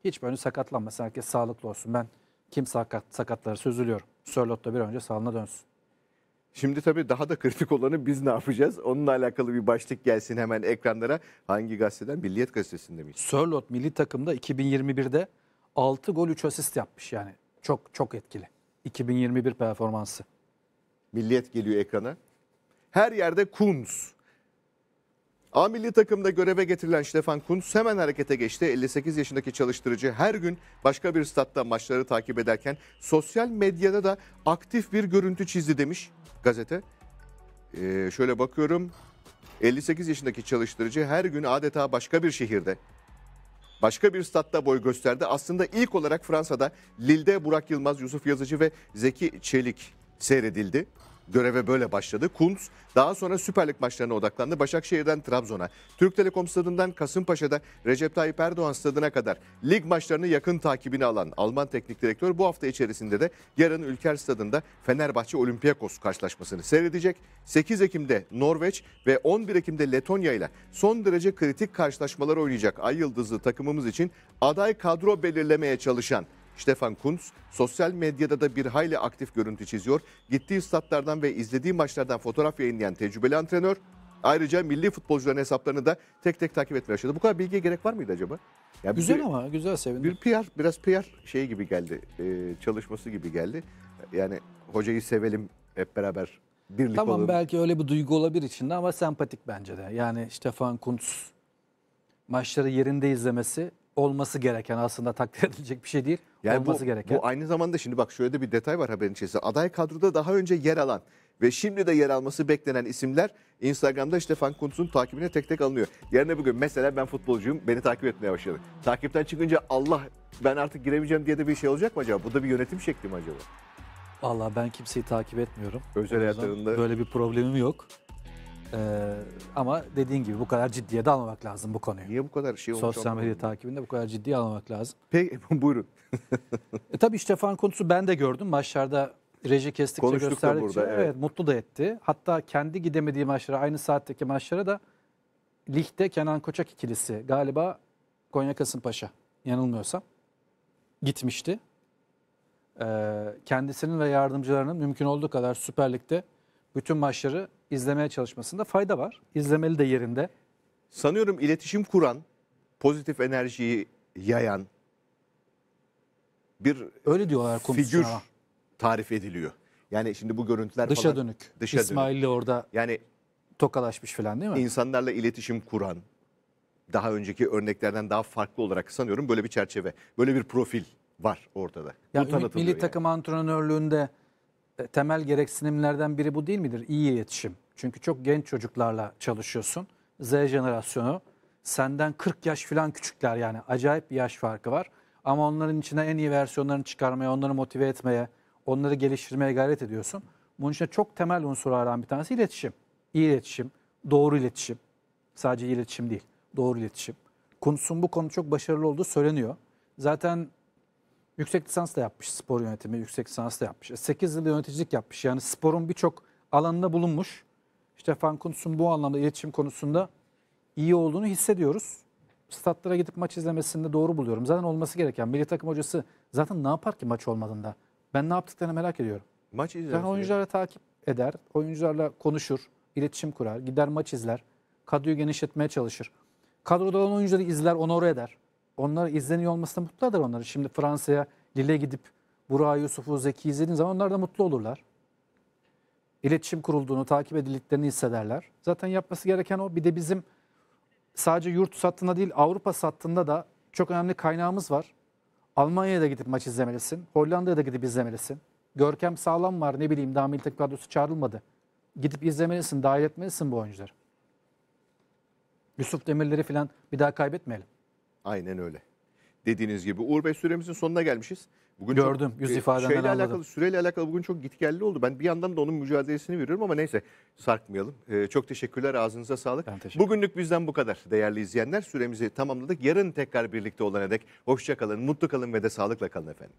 Speaker 2: Hiçbir oyunu sakatlanmasın. Herkes sağlıklı olsun. Ben kim sakat, sakatları üzülüyorum. Sörlot da bir önce sağlığına dönsün.
Speaker 1: Şimdi tabii daha da kritik olanı biz ne yapacağız? Onunla alakalı bir başlık gelsin hemen ekranlara. Hangi gazeteden? Milliyet gazetesinde mi?
Speaker 2: Sörlot milli takımda 2021'de 6 gol 3 asist yapmış yani. Çok çok etkili. 2021 performansı.
Speaker 1: Milliyet geliyor ekrana. Her yerde Kunz. A milli takımda göreve getirilen Stefan Kuntz hemen harekete geçti. 58 yaşındaki çalıştırıcı her gün başka bir statta maçları takip ederken sosyal medyada da aktif bir görüntü çizdi demiş gazete. Ee, şöyle bakıyorum 58 yaşındaki çalıştırıcı her gün adeta başka bir şehirde başka bir statta boy gösterdi. Aslında ilk olarak Fransa'da Lille'de Burak Yılmaz, Yusuf Yazıcı ve Zeki Çelik seyredildi göreve böyle başladı. Kuntz daha sonra Süper Lig maçlarına odaklandı. Başakşehir'den Trabzon'a, Türk Telekom Stadı'ndan Kasımpaşa'da Recep Tayyip Erdoğan Stadı'na kadar lig maçlarını yakın takibini alan Alman teknik direktör bu hafta içerisinde de yarın Ülker Stadı'nda Fenerbahçe Olympiakos karşılaşmasını seyredecek. 8 Ekim'de Norveç ve 11 Ekim'de Letonya ile son derece kritik karşılaşmalar oynayacak Ay Yıldızlı takımımız için aday kadro belirlemeye çalışan Stefan Kunz sosyal medyada da bir hayli aktif görüntü çiziyor. Gittiği statlardan ve izlediği maçlardan fotoğraf yayınlayan tecrübeli antrenör Ayrıca milli futbolcuların hesaplarını da tek tek takip etmeye başladı. Bu kadar bilgiye gerek var mıydı acaba? Ya güzel bir, ama güzel sevindim. Bir PR, biraz PR şeyi gibi geldi, e, çalışması gibi geldi. Yani hocayı sevelim hep beraber birlik tamam, olalım. Tamam
Speaker 2: belki öyle bir duygu olabilir içinde ama sempatik bence de. Yani Stefan Kuntz maçları yerinde izlemesi olması gereken aslında takdir edilecek bir şey değil. Yani olması bu, gereken. Bu
Speaker 1: aynı zamanda şimdi bak şöyle de bir detay var haberin içerisinde. Aday kadroda daha önce yer alan ve şimdi de yer alması beklenen isimler Instagram'da Stefan Kuntz'un takibine tek tek alınıyor. Yarın bugün mesela ben futbolcuyum beni takip etmeye başladı. Takipten çıkınca Allah ben artık giremeyeceğim diye de bir şey olacak mı acaba? Bu da bir yönetim şekli mi acaba?
Speaker 2: Valla ben kimseyi takip etmiyorum. Özel hayatlarında. Böyle bir problemim yok. Ee, ama dediğin gibi bu kadar ciddiye de almamak lazım bu konuyu. Niye bu kadar şey olmuş? Sosyal medya takibinde bu kadar ciddiye almamak lazım. Peki buyurun. e, tabii Stefan konusu ben de gördüm. Maçlarda reji kestikçe Konuştuk gösterdikçe burada, evet. evet mutlu da etti. Hatta kendi gidemediği maçlara aynı saatteki maçlara da ligde Kenan Koçak ikilisi galiba Konya Kasımpaşa yanılmıyorsam gitmişti. Ee, kendisinin ve yardımcılarının mümkün olduğu kadar Süper Lig'de bütün maçları izlemeye çalışmasında fayda var. İzlemeli de yerinde. Sanıyorum iletişim kuran, pozitif enerjiyi
Speaker 1: yayan bir Öyle
Speaker 2: diyorlar figür
Speaker 1: tarif ediliyor. Yani şimdi bu görüntüler dışa falan. Dönük. Dışa İsmail dönük. orada yani tokalaşmış falan değil mi? İnsanlarla iletişim kuran, daha önceki örneklerden daha farklı olarak sanıyorum böyle bir çerçeve, böyle bir profil var ortada. Yani Milli yani. Takım
Speaker 2: antrenörlüğünde e, temel gereksinimlerden biri bu değil midir? İyi iletişim. Çünkü çok genç çocuklarla çalışıyorsun. Z jenerasyonu senden 40 yaş falan küçükler yani acayip bir yaş farkı var. Ama onların içine en iyi versiyonlarını çıkarmaya, onları motive etmeye, onları geliştirmeye gayret ediyorsun. Bunun için çok temel unsurlardan bir tanesi iletişim. İyi iletişim, doğru iletişim. Sadece iletişim değil, doğru iletişim. Kunsun bu konu çok başarılı olduğu söyleniyor. Zaten Yüksek lisans da yapmış spor yönetimi, yüksek lisans da yapmış. 8 e, yıl yöneticilik yapmış. Yani sporun birçok alanında bulunmuş. İşte Fankunts'un bu anlamda iletişim konusunda iyi olduğunu hissediyoruz. Statlara gidip maç izlemesinde doğru buluyorum. Zaten olması gereken milli takım hocası zaten ne yapar ki maç olmadığında? Ben ne yaptıklarını merak ediyorum. Maç izler. Ben oyuncularla takip eder, oyuncularla konuşur, iletişim kurar, gider maç izler, kadroyu genişletmeye çalışır. Kadroda olan oyuncuları izler, onu oraya eder onlar izleniyor olmasına mutlulardır onları. Şimdi Fransa'ya Lille gidip Burak'ı, Yusuf'u, Zeki izlediğin zaman onlar da mutlu olurlar. İletişim kurulduğunu, takip edildiklerini hissederler. Zaten yapması gereken o. Bir de bizim sadece yurt sattığında değil Avrupa sattığında da çok önemli kaynağımız var. Almanya'ya da gidip maç izlemelisin. Hollanda'ya da gidip izlemelisin. Görkem sağlam var ne bileyim daha milli takım kadrosu çağrılmadı. Gidip izlemelisin, dahil etmelisin bu oyuncuları. Yusuf Demirleri falan bir daha kaybetmeyelim.
Speaker 1: Aynen öyle. Dediğiniz gibi Uğur Bey süremizin sonuna gelmişiz. Bugün Gördüm çok, yüz e, ifadenden şeyle anladım. alakalı, Süreyle alakalı bugün çok gitgelli oldu. Ben bir yandan da onun mücadelesini veriyorum ama neyse sarkmayalım. Ee, çok teşekkürler ağzınıza sağlık. Ben teşekkür Bugünlük bizden bu kadar değerli izleyenler. Süremizi tamamladık. Yarın tekrar birlikte olana dek hoşçakalın, mutlu kalın ve de sağlıkla kalın efendim.